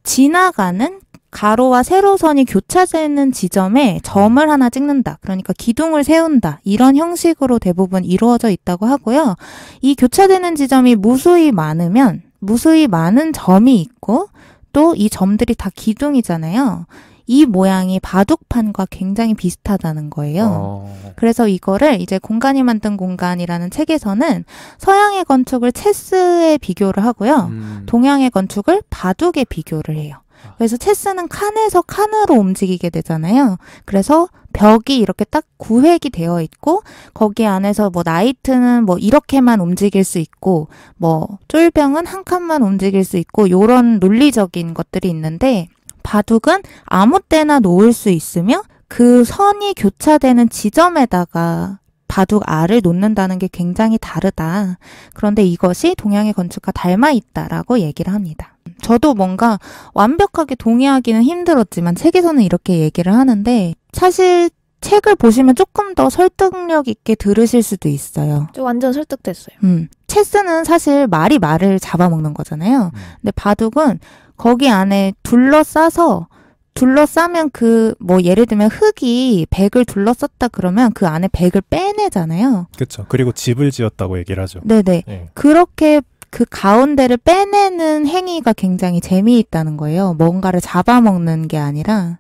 지나가는 가로와 세로선이 교차되는 지점에 점을 하나 찍는다. 그러니까 기둥을 세운다. 이런 형식으로 대부분 이루어져 있다고 하고요. 이 교차되는 지점이 무수히 많으면 무수히 많은 점이 있고 또 이 점들이 다 기둥이잖아요. 이 모양이 바둑판과 굉장히 비슷하다는 거예요. 어... 그래서 이거를 이제 공간이 만든 공간이라는 책에서는 서양의 건축을 체스에 비교를 하고요. 음... 동양의 건축을 바둑에 비교를 해요. 아. 그래서 체스는 칸에서 칸으로 움직이게 되잖아요. 그래서 벽이 이렇게 딱 구획이 되어 있고 거기 안에서 뭐 나이트는 뭐 이렇게만 움직일 수 있고 뭐 쫄병은 한 칸만 움직일 수 있고 요런 논리적인 것들이 있는데 바둑은 아무 때나 놓을 수 있으며 그 선이 교차되는 지점에다가 바둑 알을 놓는다는 게 굉장히 다르다. 그런데 이것이 동양의 건축과 닮아 있다라고 얘기를 합니다. 저도 뭔가 완벽하게 동의하기는 힘들었지만 책에서는 이렇게 얘기를 하는데 사실 책을 보시면 조금 더 설득력 있게 들으실 수도 있어요. 저 완전 설득됐어요. 음. 체스는 사실 말이 말을 잡아먹는 거잖아요. 음. 근데 바둑은 거기 안에 둘러싸서 둘러싸면 그 뭐 예를 들면 흙이 백을 둘러쌌다 그러면 그 안에 백을 빼내잖아요. 그렇죠. 그리고 집을 지었다고 얘기를 하죠. 네네. 네. 그렇게 그 가운데를 빼내는 행위가 굉장히 재미있다는 거예요. 뭔가를 잡아먹는 게 아니라.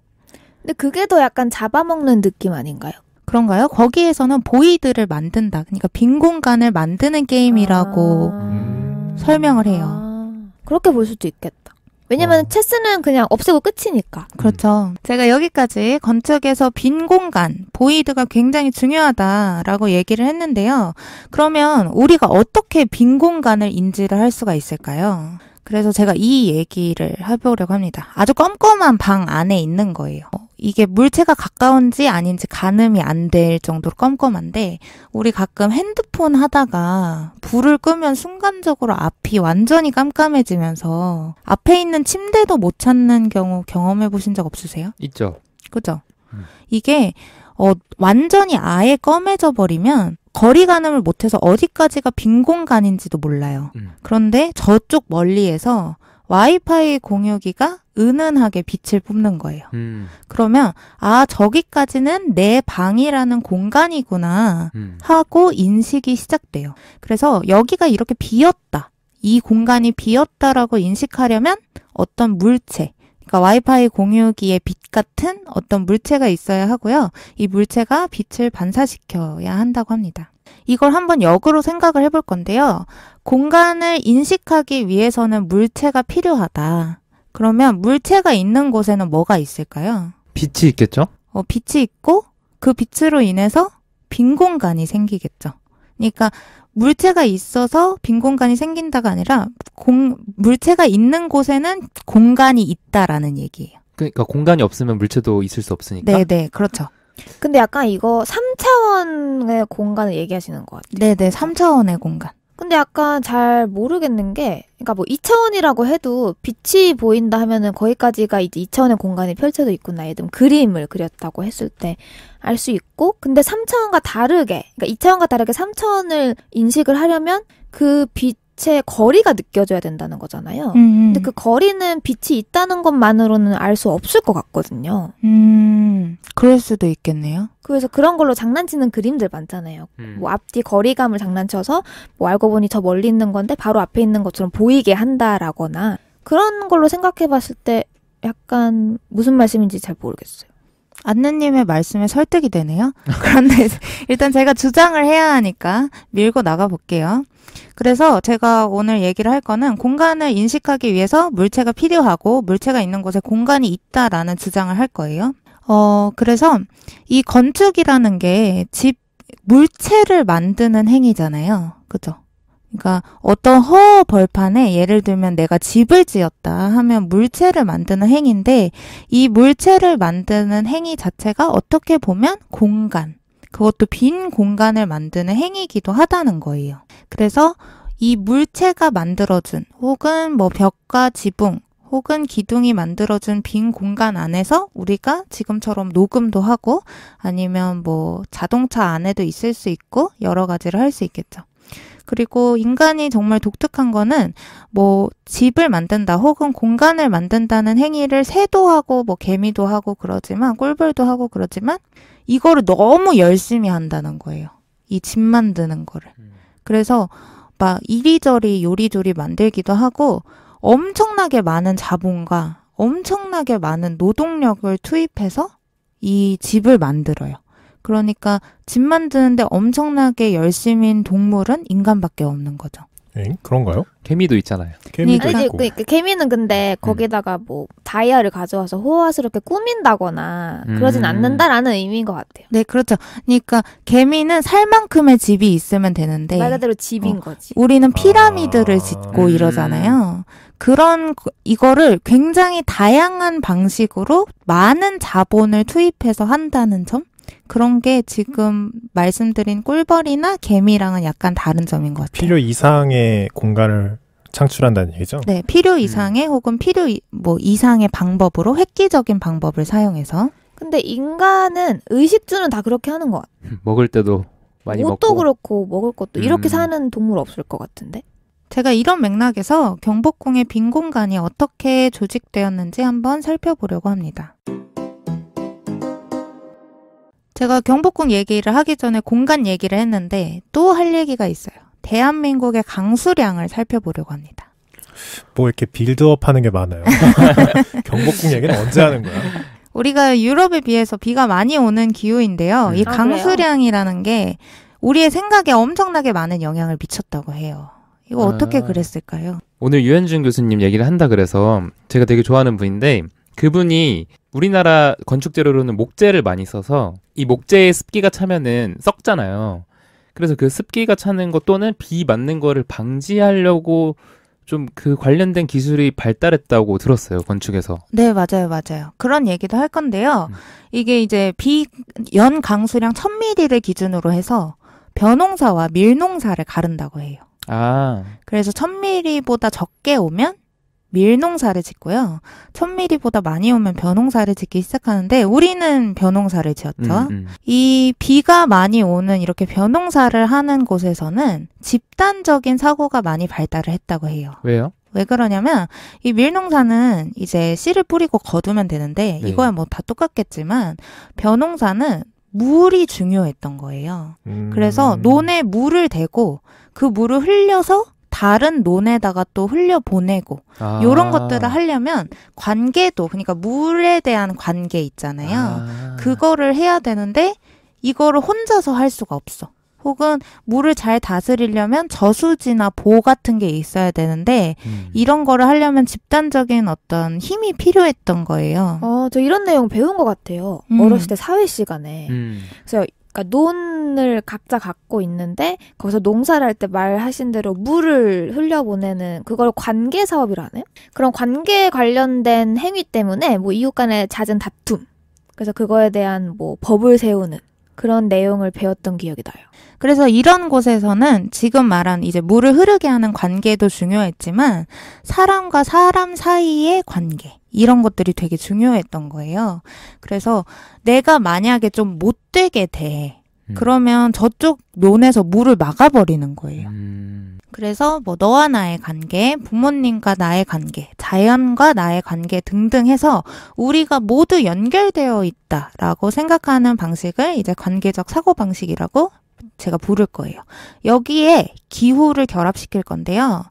근데 그게 더 약간 잡아먹는 느낌 아닌가요? 그런가요? 거기에서는 보이드를 만든다. 그러니까 빈 공간을 만드는 게임이라고 아... 설명을 해요. 아... 그렇게 볼 수도 있겠다. 왜냐면 어. 체스는 그냥 없애고 끝이니까. 음. 그렇죠. 음. 제가 여기까지 건축에서 빈 공간, 보이드가 굉장히 중요하다라고 얘기를 했는데요. 그러면 우리가 어떻게 빈 공간을 인지를 할 수가 있을까요? 그래서 제가 이 얘기를 해보려고 합니다. 아주 껌껌한 방 안에 있는 거예요. 이게 물체가 가까운지 아닌지 가늠이 안 될 정도로 껌껌한데 우리 가끔 핸드폰 하다가 불을 끄면 순간적으로 앞이 완전히 깜깜해지면서 앞에 있는 침대도 못 찾는 경우 경험해 보신 적 없으세요? 있죠. 그죠? 음. 이게 어, 완전히 아예 껌해져 버리면 거리 가늠을 못해서 어디까지가 빈 공간인지도 몰라요. 음. 그런데 저쪽 멀리에서 와이파이 공유기가 은은하게 빛을 뿜는 거예요. 음. 그러면 아 저기까지는 내 방이라는 공간이구나 음. 하고 인식이 시작돼요. 그래서 여기가 이렇게 비었다. 이 공간이 비었다라고 인식하려면 어떤 물체, 그러니까 와이파이 공유기의 빛 같은 어떤 물체가 있어야 하고요. 이 물체가 빛을 반사시켜야 한다고 합니다. 이걸 한번 역으로 생각을 해볼 건데요. 공간을 인식하기 위해서는 물체가 필요하다. 그러면 물체가 있는 곳에는 뭐가 있을까요? 빛이 있겠죠? 어, 빛이 있고 그 빛으로 인해서 빈 공간이 생기겠죠. 그러니까 물체가 있어서 빈 공간이 생긴다가 아니라 공, 물체가 있는 곳에는 공간이 있다라는 얘기예요. 그러니까 공간이 없으면 물체도 있을 수 없으니까. 네, 네, 그렇죠. 근데 약간 이거 삼차원의 공간을 얘기하시는 것 같아요. 네, 네, 삼차원의 공간. 근데 약간 잘 모르겠는 게, 그러니까 뭐 2차원이라고 해도 빛이 보인다 하면은 거기까지가 이제 2차원의 공간이 펼쳐져 있구나. 예를 들면 그림을 그렸다고 했을 때 알 수 있고, 근데 3차원과 다르게, 그러니까 2차원과 다르게 3차원을 인식을 하려면 그 빛, 빛의 거리가 느껴져야 된다는 거잖아요. 음, 음. 근데 그 거리는 빛이 있다는 것만으로는 알 수 없을 것 같거든요. 음, 그럴 수도 있겠네요. 그래서 그런 걸로 장난치는 그림들 많잖아요. 음. 뭐 앞뒤 거리감을 장난쳐서 뭐 알고 보니 저 멀리 있는 건데 바로 앞에 있는 것처럼 보이게 한다라거나 그런 걸로 생각해 봤을 때 약간 무슨 말씀인지 잘 모르겠어요. 안내님의 말씀에 설득이 되네요. 그런데 일단 제가 주장을 해야 하니까 밀고 나가볼게요. 그래서 제가 오늘 얘기를 할 거는 공간을 인식하기 위해서 물체가 필요하고 물체가 있는 곳에 공간이 있다라는 주장을 할 거예요. 어, 그래서 이 건축이라는 게 집 물체를 만드는 행위잖아요. 그죠? 그러니까 어떤 허허 벌판에 예를 들면 내가 집을 지었다 하면 물체를 만드는 행위인데 이 물체를 만드는 행위 자체가 어떻게 보면 공간, 그것도 빈 공간을 만드는 행위이기도 하다는 거예요. 그래서 이 물체가 만들어준 혹은 뭐 벽과 지붕 혹은 기둥이 만들어준 빈 공간 안에서 우리가 지금처럼 녹음도 하고 아니면 뭐 자동차 안에도 있을 수 있고 여러 가지를 할 수 있겠죠. 그리고 인간이 정말 독특한 거는 뭐 집을 만든다 혹은 공간을 만든다는 행위를 새도 하고 뭐 개미도 하고 그러지만 꿀벌도 하고 그러지만 이거를 너무 열심히 한다는 거예요. 이 집 만드는 거를. 음. 그래서 막 이리저리 요리조리 만들기도 하고 엄청나게 많은 자본과 엄청나게 많은 노동력을 투입해서 이 집을 만들어요. 그러니까 집 만드는데 엄청나게 열심인 동물은 인간밖에 없는 거죠. 엥? 그런가요? 개미도 있잖아요. 개미도 아니, 있고. 그, 그, 개미는 근데 음. 거기다가 뭐 다이아를 가져와서 호화스럽게 꾸민다거나 음. 그러진 음. 않는다라는 의미인 것 같아요. 네, 그렇죠. 그러니까 개미는 살 만큼의 집이 있으면 되는데 말 그대로 집인 어, 거지. 우리는 아. 피라미드를 아... 짓고 음. 이러잖아요. 그런 이거를 굉장히 다양한 방식으로 많은 자본을 투입해서 한다는 점? 그런 게 지금 말씀드린 꿀벌이나 개미랑은 약간 다른 점인 것 같아요. 필요 이상의 공간을 창출한다는 얘기죠? 네, 필요 음. 이상의 음. 혹은 필요 이, 뭐 이상의 방법으로 획기적인 방법을 사용해서. 근데 인간은 의식주는 다 그렇게 하는 것 같아. 먹을 때도 많이 옷도 먹고. 그렇고 먹을 것도 이렇게 음. 사는 동물 없을 것 같은데. 제가 이런 맥락에서 경복궁의 빈 공간이 어떻게 조직되었는지 한번 살펴보려고 합니다. 제가 경복궁 얘기를 하기 전에 공간 얘기를 했는데 또 할 얘기가 있어요. 대한민국의 강수량을 살펴보려고 합니다. 뭐 이렇게 빌드업 하는 게 많아요. 경복궁 얘기는 언제 하는 거야? 우리가 유럽에 비해서 비가 많이 오는 기후인데요. 음. 이 아, 강수량이라는 게 우리의 생각에 엄청나게 많은 영향을 미쳤다고 해요. 이거 어떻게 아. 그랬을까요? 오늘 유현준 교수님 얘기를 한다 그래서 제가 되게 좋아하는 분인데 그분이 우리나라 건축 재료로는 목재를 많이 써서 이 목재에 습기가 차면은 썩잖아요. 그래서 그 습기가 차는 것 또는 비 맞는 거를 방지하려고 좀 그 관련된 기술이 발달했다고 들었어요 건축에서. 네 맞아요 맞아요 그런 얘기도 할 건데요. 음. 이게 이제 비 연 강수량 1,000mm를 기준으로 해서 벼농사와 밀농사를 가른다고 해요. 아. 그래서 1,000mm보다 적게 오면 밀농사를 짓고요. 천미리보다 많이 오면 벼농사를 짓기 시작하는데 우리는 벼농사를 지었죠. 음, 음. 이 비가 많이 오는 이렇게 벼농사를 하는 곳에서는 집단적인 사고가 많이 발달을 했다고 해요. 왜요? 왜 그러냐면 이 밀농사는 이제 씨를 뿌리고 거두면 되는데 네. 이거야 뭐 다 똑같겠지만 벼농사는 물이 중요했던 거예요. 음. 그래서 논에 물을 대고 그 물을 흘려서 다른 논에다가 또 흘려 보내고 아. 요런 것들을 하려면 관계도 그러니까 물에 대한 관계 있잖아요. 아. 그거를 해야 되는데 이거를 혼자서 할 수가 없어. 혹은 물을 잘 다스리려면 저수지나 보호 같은 게 있어야 되는데 음. 이런 거를 하려면 집단적인 어떤 힘이 필요했던 거예요. 어, 저 이런 내용 배운 것 같아요. 음. 어렸을 때 사회 시간에. 음. 그래서 그러니까 논을 각자 갖고 있는데 거기서 농사를 할 때 말하신 대로 물을 흘려보내는 그걸 관계 사업이라 하네요. 그런 관계 관련된 행위 때문에 뭐 이웃 간의 잦은 다툼 그래서 그거에 대한 뭐 법을 세우는 그런 내용을 배웠던 기억이 나요. 그래서 이런 곳에서는 지금 말한 이제 물을 흐르게 하는 관계도 중요했지만 사람과 사람 사이의 관계 이런 것들이 되게 중요했던 거예요. 그래서 내가 만약에 좀 못되게 돼. 음. 그러면 저쪽 논에서 물을 막아버리는 거예요. 음. 그래서 뭐 너와 나의 관계, 부모님과 나의 관계, 자연과 나의 관계 등등 해서 우리가 모두 연결되어 있다라고 생각하는 방식을 이제 관계적 사고방식이라고 제가 부를 거예요. 여기에 기후를 결합시킬 건데요.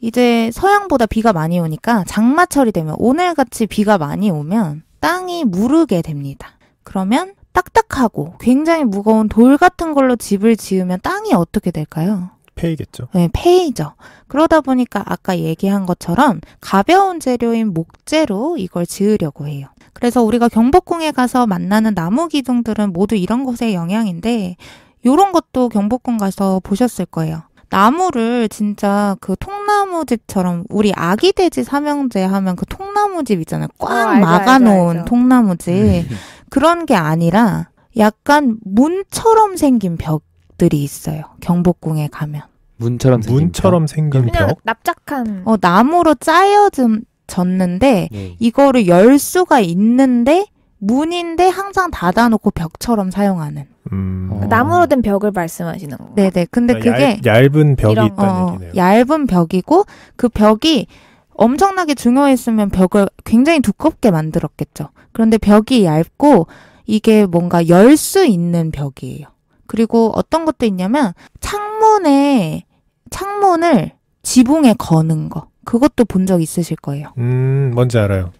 이제 서양보다 비가 많이 오니까 장마철이 되면 오늘같이 비가 많이 오면 땅이 무르게 됩니다. 그러면 딱딱하고 굉장히 무거운 돌 같은 걸로 집을 지으면 땅이 어떻게 될까요? 페이겠죠. 네, 페이죠. 그러다 보니까 아까 얘기한 것처럼 가벼운 재료인 목재로 이걸 지으려고 해요. 그래서 우리가 경복궁에 가서 만나는 나무 기둥들은 모두 이런 것의 영향인데 요런 것도 경복궁 가서 보셨을 거예요. 나무를 진짜 그 통나무집처럼 우리 아기 돼지 삼형제 하면 그 통나무집 있잖아요. 꽉 어, 막아놓은 통나무집. 음. 그런 게 아니라 약간 문처럼 생긴 벽들이 있어요. 경복궁에 가면. 문처럼 생긴 문처럼 생긴 그냥 벽? 납작한. 어, 나무로 짜여졌는데 네. 이거를 열 수가 있는데 문인데 항상 닫아놓고 벽처럼 사용하는. 음. 어. 나무로 된 벽을 말씀하시는 거예요. 네네. 근데 그러니까 그게 얇, 은 벽이 이런, 있다는 어, 얘기네요. 얇은 벽이고 그 벽이 엄청나게 중요했으면 벽을 굉장히 두껍게 만들었겠죠. 그런데 벽이 얇고 이게 뭔가 열 수 있는 벽이에요. 그리고 어떤 것도 있냐면 창문에 창문을 지붕에 거는 거. 그것도 본 적 있으실 거예요. 음, 뭔지 알아요.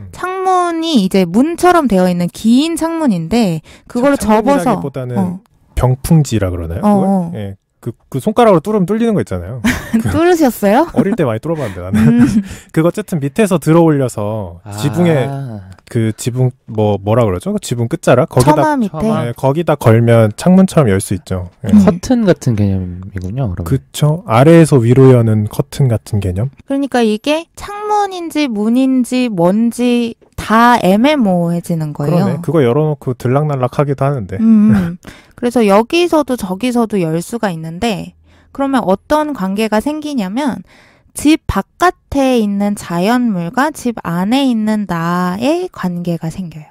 음. 창문이 이제 문처럼 되어 있는 긴 창문인데 그걸 접어서 어. 병풍지라 그러나요? 어, 어. 예, 그, 그 손가락으로 뚫으면 뚫리는 거 있잖아요. 그 뚫으셨어요? 어릴 때 많이 뚫어봤는데 나는. 음. 그거 어쨌든 밑에서 들어 올려서 아. 지붕에 그 지붕 뭐 뭐라 그러죠? 그 지붕 끝자락 거기다 처마 밑에 네, 거기다 걸면 창문처럼 열 수 있죠. 네. 커튼 같은 개념이군요. 그러 그쵸 아래에서 위로 여는 커튼 같은 개념. 그러니까 이게 창문인지 문인지 뭔지 다 애매모호해지는 거예요. 그러네. 그거 열어놓고 들락날락하기도 하는데. 음. 그래서 여기서도 저기서도 열수가 있는데 그러면 어떤 관계가 생기냐면 집 바깥에 있는 자연물과 집 안에 있는 나의 관계가 생겨요.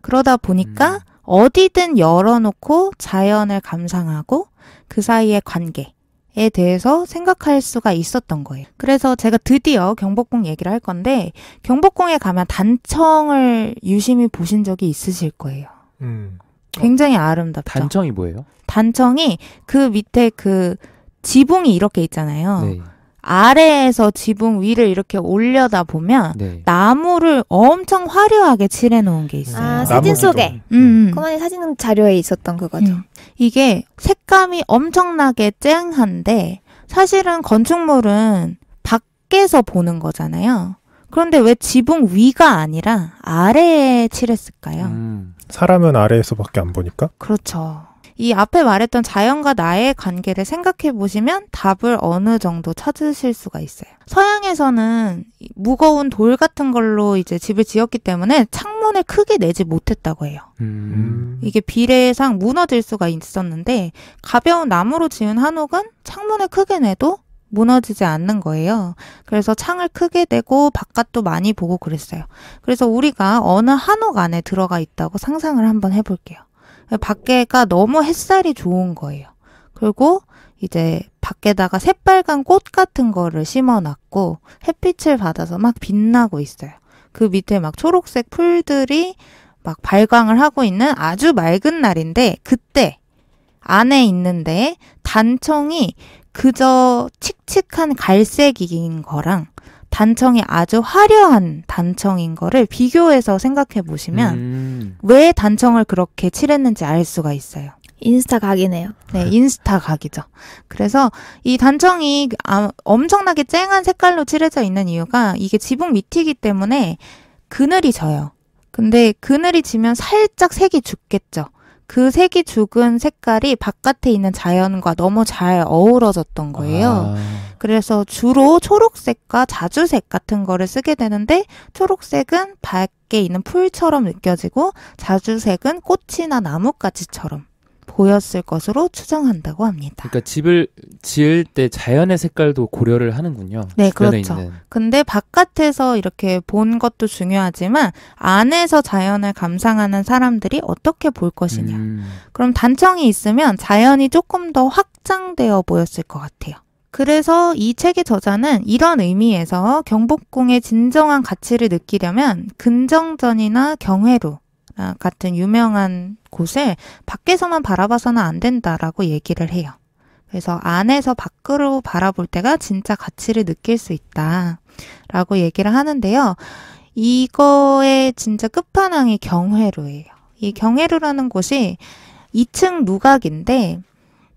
그러다 보니까 음. 어디든 열어놓고 자연을 감상하고 그 사이의 관계, 에 대해서 생각할 수가 있었던 거예요. 그래서 제가 드디어 경복궁 얘기를 할 건데 경복궁에 가면 단청을 유심히 보신 적이 있으실 거예요. 음. 굉장히 아름답죠. 단청이 뭐예요? 단청이 그 밑에 그 지붕이 이렇게 있잖아요. 네. 아래에서 지붕 위를 이렇게 올려다 보면 네. 나무를 엄청 화려하게 칠해놓은 게 있어요. 아, 사진 속에. 음. 음, 음. 그만이 사진 자료에 있었던 그거죠. 음. 이게 색감이 엄청나게 쨍한데 사실은 건축물은 밖에서 보는 거잖아요. 그런데 왜 지붕 위가 아니라 아래에 칠했을까요? 음. 사람은 아래에서밖에 안 보니까? 그렇죠. 이 앞에 말했던 자연과 나의 관계를 생각해 보시면 답을 어느 정도 찾으실 수가 있어요. 서양에서는 무거운 돌 같은 걸로 이제 집을 지었기 때문에 창문을 크게 내지 못했다고 해요. 음. 음. 이게 비례상 무너질 수가 있었는데 가벼운 나무로 지은 한옥은 창문을 크게 내도 무너지지 않는 거예요. 그래서 창을 크게 내고 바깥도 많이 보고 그랬어요. 그래서 우리가 어느 한옥 안에 들어가 있다고 상상을 한번 해볼게요. 밖에가 너무 햇살이 좋은 거예요. 그리고 이제 밖에다가 새빨간 꽃 같은 거를 심어놨고 햇빛을 받아서 막 빛나고 있어요. 그 밑에 막 초록색 풀들이 막 발광을 하고 있는 아주 맑은 날인데 그때 안에 있는데 단청이 그저 칙칙한 갈색인 거랑 단청이 아주 화려한 단청인 거를 비교해서 생각해 보시면 음. 왜 단청을 그렇게 칠했는지 알 수가 있어요. 인스타 각이네요. 네, 인스타 각이죠. 그래서 이 단청이 아, 엄청나게 쨍한 색깔로 칠해져 있는 이유가 이게 지붕 밑이기 때문에 그늘이 져요. 근데 그늘이 지면 살짝 색이 죽겠죠. 그 색이 죽은 색깔이 바깥에 있는 자연과 너무 잘 어우러졌던 거예요. 아. 그래서 주로 초록색과 자주색 같은 거를 쓰게 되는데 초록색은 밝게 있는 풀처럼 느껴지고 자주색은 꽃이나 나뭇가지처럼 보였을 것으로 추정한다고 합니다. 그러니까 집을 지을 때 자연의 색깔도 고려를 하는군요. 네, 그렇죠. 있는. 근데 바깥에서 이렇게 본 것도 중요하지만 안에서 자연을 감상하는 사람들이 어떻게 볼 것이냐. 음. 그럼 단청이 있으면 자연이 조금 더 확장되어 보였을 것 같아요. 그래서 이 책의 저자는 이런 의미에서 경복궁의 진정한 가치를 느끼려면 근정전이나 경회로 어, 같은 유명한 곳에 밖에서만 바라봐서는 안 된다라고 얘기를 해요. 그래서 안에서 밖으로 바라볼 때가 진짜 가치를 느낄 수 있다라고 얘기를 하는데요. 이거의 진짜 끝판왕이 경회루예요. 이 경회루라는 곳이 2층 누각인데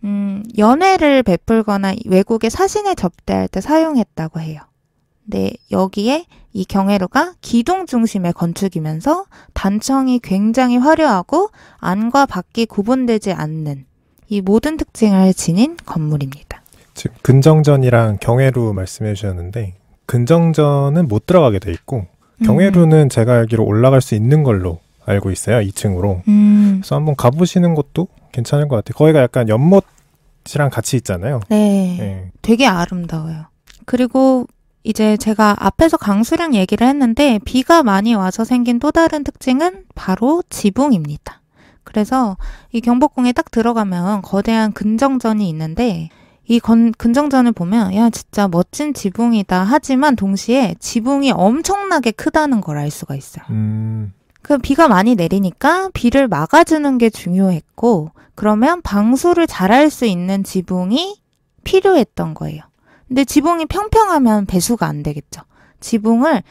음, 연회를 베풀거나 외국의 사신에 접대할 때 사용했다고 해요. 네, 여기에 이 경회로가 기둥 중심의 건축이면서 단청이 굉장히 화려하고 안과 밖이 구분되지 않는 이 모든 특징을 지닌 건물입니다. 즉 근정전이랑 경회루 말씀해 주셨는데 근정전은 못 들어가게 돼 있고 음. 경회루는 음. 제가 알기로 올라갈 수 있는 걸로 알고 있어요 2층으로. 음. 그래서 한번 가보시는 것도 괜찮을 것 같아요. 거기가 약간 연못이랑 같이 있잖아요. 네. 네. 되게 아름다워요. 그리고 이제 제가 앞에서 강수량 얘기를 했는데 비가 많이 와서 생긴 또 다른 특징은 바로 지붕입니다. 그래서 이 경복궁에 딱 들어가면 거대한 근정전이 있는데 이 건, 근정전을 보면 야 진짜 멋진 지붕이다 하지만 동시에 지붕이 엄청나게 크다는 걸 알 수가 있어요. 음. 그 비가 많이 내리니까 비를 막아주는 게 중요했고 그러면 방수를 잘할 수 있는 지붕이 필요했던 거예요. 근데 지붕이 평평하면 배수가 안 되겠죠. 지붕을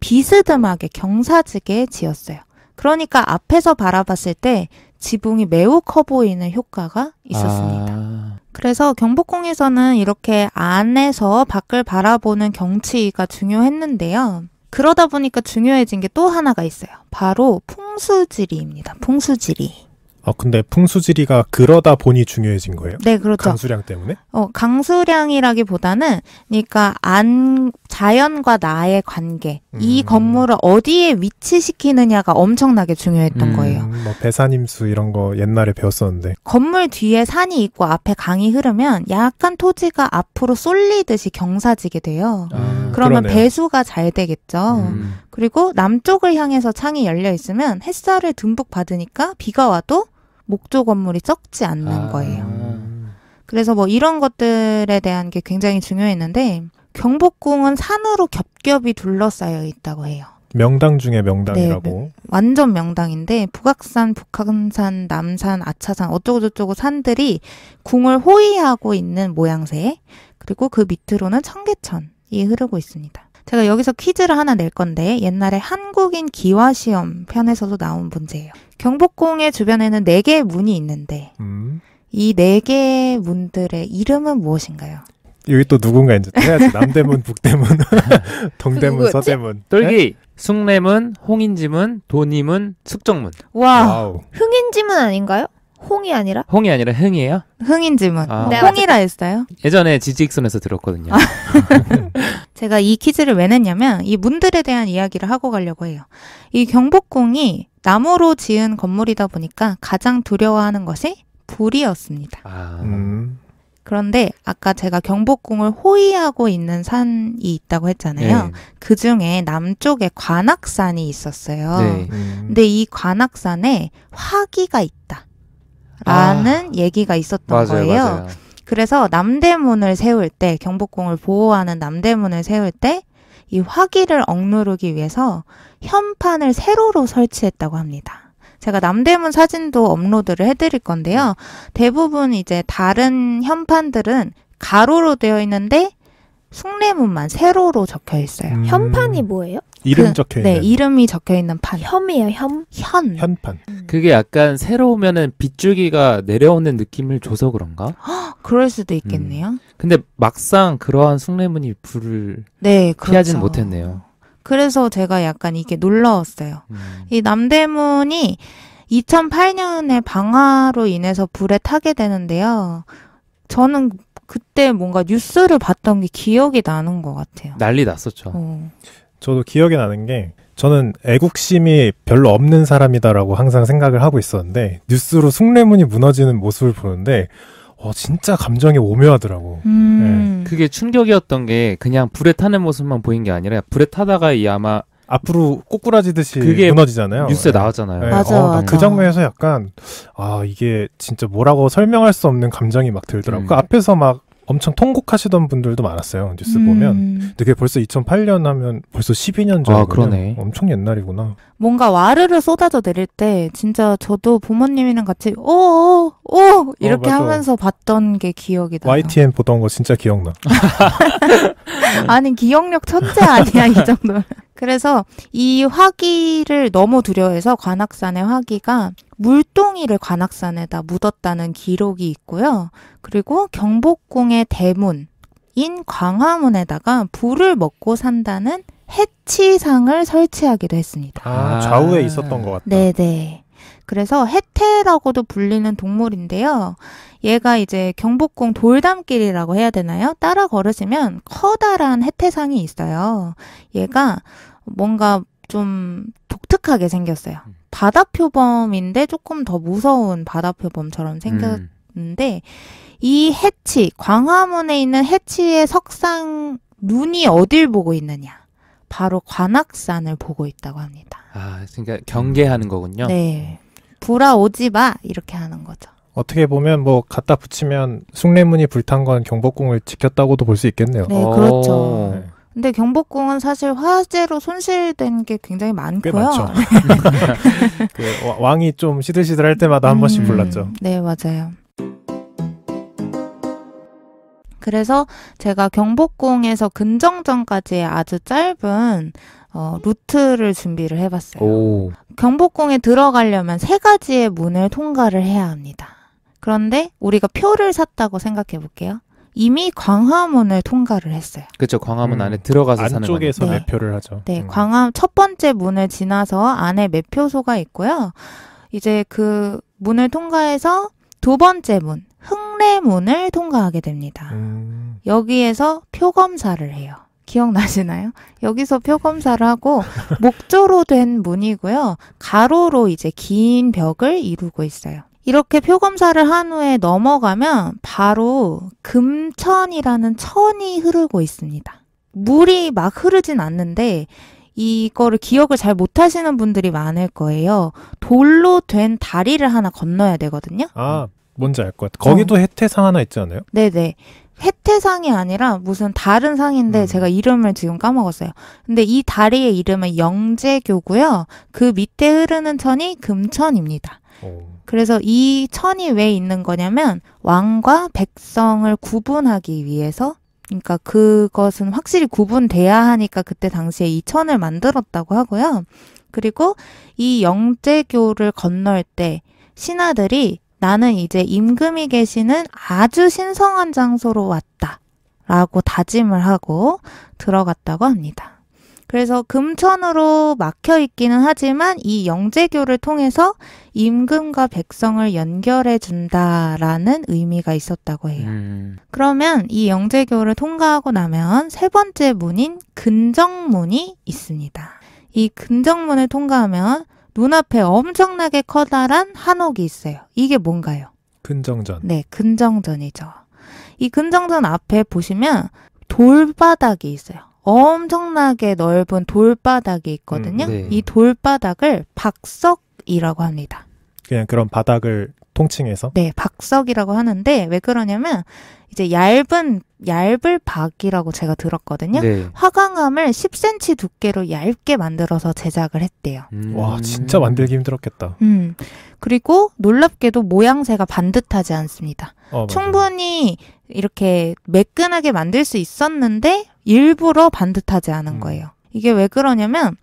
비스듬하게 경사지게 지었어요. 그러니까 앞에서 바라봤을 때 지붕이 매우 커 보이는 효과가 있었습니다. 아... 그래서 경복궁에서는 이렇게 안에서 밖을 바라보는 경치가 중요했는데요. 그러다 보니까 중요해진 게 또 하나가 있어요. 바로 풍수지리입니다. 풍수지리. 어, 근데 풍수지리가 그러다 보니 중요해진 거예요? 네, 그렇죠. 강수량 때문에? 어, 강수량이라기보다는, 그러니까 안, 자연과 나의 관계, 음. 이 건물을 어디에 위치시키느냐가 엄청나게 중요했던 음, 거예요. 뭐, 배산임수 이런 거 옛날에 배웠었는데. 건물 뒤에 산이 있고 앞에 강이 흐르면 약간 토지가 앞으로 쏠리듯이 경사지게 돼요. 아, 그러면 그러네요. 배수가 잘 되겠죠. 음. 그리고 남쪽을 향해서 창이 열려 있으면 햇살을 듬뿍 받으니까 비가 와도 목조 건물이 적지 않는 아. 거예요. 그래서 뭐 이런 것들에 대한 게 굉장히 중요했는데 경복궁은 산으로 겹겹이 둘러싸여 있다고 해요. 명당 중에 명당이라고. 네, 네. 완전 명당인데 북악산, 북한산, 남산, 아차산 어쩌고저쩌고 산들이 궁을 호위하고 있는 모양새. 그리고 그 밑으로는 청계천이 흐르고 있습니다. 제가 여기서 퀴즈를 하나 낼 건데 옛날에 한국인 기화 시험 편에서도 나온 문제예요. 경복궁의 주변에는 네 개의 문이 있는데 음. 이네 개의 문들의 이름은 무엇인가요? 여기 또 누군가 이제 해야지. 남대문, 북대문, 동대문, 서대문. 똘기, 네? 숭례문, 홍인지문, 도니문, 숙정문. 와, 흥인지문 아닌가요? 홍이 아니라? 홍이 아니라 흥이에요? 흥인 질문. 아. 네, 홍이라 했어요? 예전에 지직선에서 들었거든요. 아. 제가 이 퀴즈를 왜 냈냐면 이 문들에 대한 이야기를 하고 가려고 해요. 이 경복궁이 나무로 지은 건물이다 보니까 가장 두려워하는 것이 불이었습니다. 아. 음. 그런데 아까 제가 경복궁을 호위하고 있는 산이 있다고 했잖아요. 네. 그 중에 남쪽에 관악산이 있었어요. 네. 음. 근데 이 관악산에 화기가 있다. 라는 아. 얘기가 있었던 맞아요, 거예요. 맞아요. 그래서 남대문을 세울 때 경복궁을 보호하는 남대문을 세울 때 이 화기를 억누르기 위해서 현판을 세로로 설치했다고 합니다. 제가 남대문 사진도 업로드를 해드릴 건데요. 음. 대부분 이제 다른 현판들은 가로로 되어 있는데 숭례문만 세로로 적혀 있어요. 음. 현판이 뭐예요? 이름 그, 적혀 네, 있는. 네, 이름이 적혀 있는 판. 혐이에요, 혐. 현. 현판. 음. 그게 약간 새로 오면은 빗줄기가 내려오는 느낌을 줘서 그런가? 헉, 그럴 수도 있겠네요. 음. 근데 막상 그러한 숭례문이 불을 네, 그렇죠. 피하진 못했네요. 그래서 제가 약간 이게 놀라웠어요. 음. 이 남대문이 2008년에 방화로 인해서 불에 타게 되는데요. 저는 그때 뭔가 뉴스를 봤던 게 기억이 나는 것 같아요. 난리 났었죠. 어. 저도 기억이 나는 게 저는 애국심이 별로 없는 사람이다라고 항상 생각을 하고 있었는데 뉴스로 숭례문이 무너지는 모습을 보는데 어, 진짜 감정이 오묘하더라고. 음. 네. 그게 충격이었던 게 그냥 불에 타는 모습만 보인 게 아니라 불에 타다가 이 아마 앞으로 꼬꾸라지듯이 그게 무너지잖아요. 뉴스에 네. 나왔잖아요. 네. 맞아, 어, 맞아. 그 장면에서 약간 아 이게 진짜 뭐라고 설명할 수 없는 감정이 막 들더라고. 그 음. 그 앞에서 막 엄청 통곡하시던 분들도 많았어요. 뉴스 음. 보면. 근데 그게 벌써 2008년 하면 벌써 12년 전. 아, 그러네. 엄청 옛날이구나. 뭔가 와르르 쏟아져 내릴 때 진짜 저도 부모님이랑 같이 오오 오 오, 이렇게 어, 하면서 봤던 게 기억이 나요. YTN 보던 거 진짜 기억나. 아니 기억력 천재 아니야 이 정도면. 그래서 이 화기를 너무 두려워해서 관악산의 화기가 물동이를 관악산에다 묻었다는 기록이 있고요. 그리고 경복궁의 대문인 광화문에다가 불을 먹고 산다는 해치상을 설치하기도 했습니다. 아, 아. 좌우에 있었던 것 같다. 네네. 그래서 해태라고도 불리는 동물인데요. 얘가 이제 경복궁 돌담길이라고 해야 되나요? 따라 걸으시면 커다란 해태상이 있어요. 얘가 뭔가 좀 독특하게 생겼어요. 음. 바다 표범인데 조금 더 무서운 바다 표범처럼 음. 생겼는데 음. 이 해치 광화문에 있는 해치의 석상 눈이 어딜 보고 있느냐? 바로 관악산을 보고 있다고 합니다. 아, 그러니까 경계하는 거군요. 네. 불아오지 마 이렇게 하는 거죠. 어떻게 보면 뭐 갖다 붙이면 숭례문이 불탄 건 경복궁을 지켰다고도 볼 수 있겠네요. 네, 그렇죠. 어. 근데 경복궁은 사실 화재로 손실된 게 굉장히 많고요. 많죠. 그 왕이 좀 시들시들할 때마다 한 음, 번씩 불났죠. 네, 맞아요. 그래서 제가 경복궁에서 근정전까지의 아주 짧은 어, 루트를 준비를 해봤어요. 오. 경복궁에 들어가려면 세 가지의 문을 통과를 해야 합니다. 그런데 우리가 표를 샀다고 생각해 볼게요. 이미 광화문을 통과를 했어요. 그렇죠. 광화문 음, 안에 들어가서 사는 안쪽에서 네. 매표를 하죠. 네, 음. 광화문 첫 번째 문을 지나서 안에 매표소가 있고요. 이제 그 문을 통과해서 두 번째 문, 흥례문을 통과하게 됩니다. 음. 여기에서 표검사를 해요. 기억나시나요? 여기서 표검사를 하고 목조로 된 문이고요. 가로로 이제 긴 벽을 이루고 있어요. 이렇게 표검사를 한 후에 넘어가면 바로 금천이라는 천이 흐르고 있습니다. 물이 막 흐르진 않는데 이거를 기억을 잘 못하시는 분들이 많을 거예요. 돌로 된 다리를 하나 건너야 되거든요. 아, 뭔지 알 것 같아. 거기도 어. 해태상 하나 있지 않아요? 네네. 해태상이 아니라 무슨 다른 상인데 음. 제가 이름을 지금 까먹었어요. 근데 이 다리의 이름은 영재교고요. 그 밑에 흐르는 천이 금천입니다. 그래서 이 천이 왜 있는 거냐면 왕과 백성을 구분하기 위해서 그러니까 그것은 확실히 구분돼야 하니까 그때 당시에 이 천을 만들었다고 하고요. 그리고 이영재교를 건널 때 신하들이 나는 이제 임금이 계시는 아주 신성한 장소로 왔다. 라고 다짐을 하고 들어갔다고 합니다. 그래서 금천으로 막혀 있기는 하지만 이 영재교를 통해서 임금과 백성을 연결해 준다라는 의미가 있었다고 해요. 음. 그러면 이 영재교를 통과하고 나면 세 번째 문인 근정문이 있습니다. 이 근정문을 통과하면 눈앞에 엄청나게 커다란 한옥이 있어요. 이게 뭔가요? 근정전. 네, 근정전이죠. 이 근정전 앞에 보시면 돌바닥이 있어요. 엄청나게 넓은 돌바닥이 있거든요. 음, 네. 이 돌바닥을 박석이라고 합니다. 그냥 그런 바닥을 통칭해서? 네, 박석이라고 하는데 왜 그러냐면 이제 얇은 얇을 박이라고 제가 들었거든요. 네. 화강암을 10cm 두께로 얇게 만들어서 제작을 했대요. 음. 와, 진짜 만들기 힘들었겠다. 음. 그리고 놀랍게도 모양새가 반듯하지 않습니다. 어, 충분히 이렇게 매끈하게 만들 수 있었는데 일부러 반듯하지 않은 음. 거예요. 이게 왜 그러냐면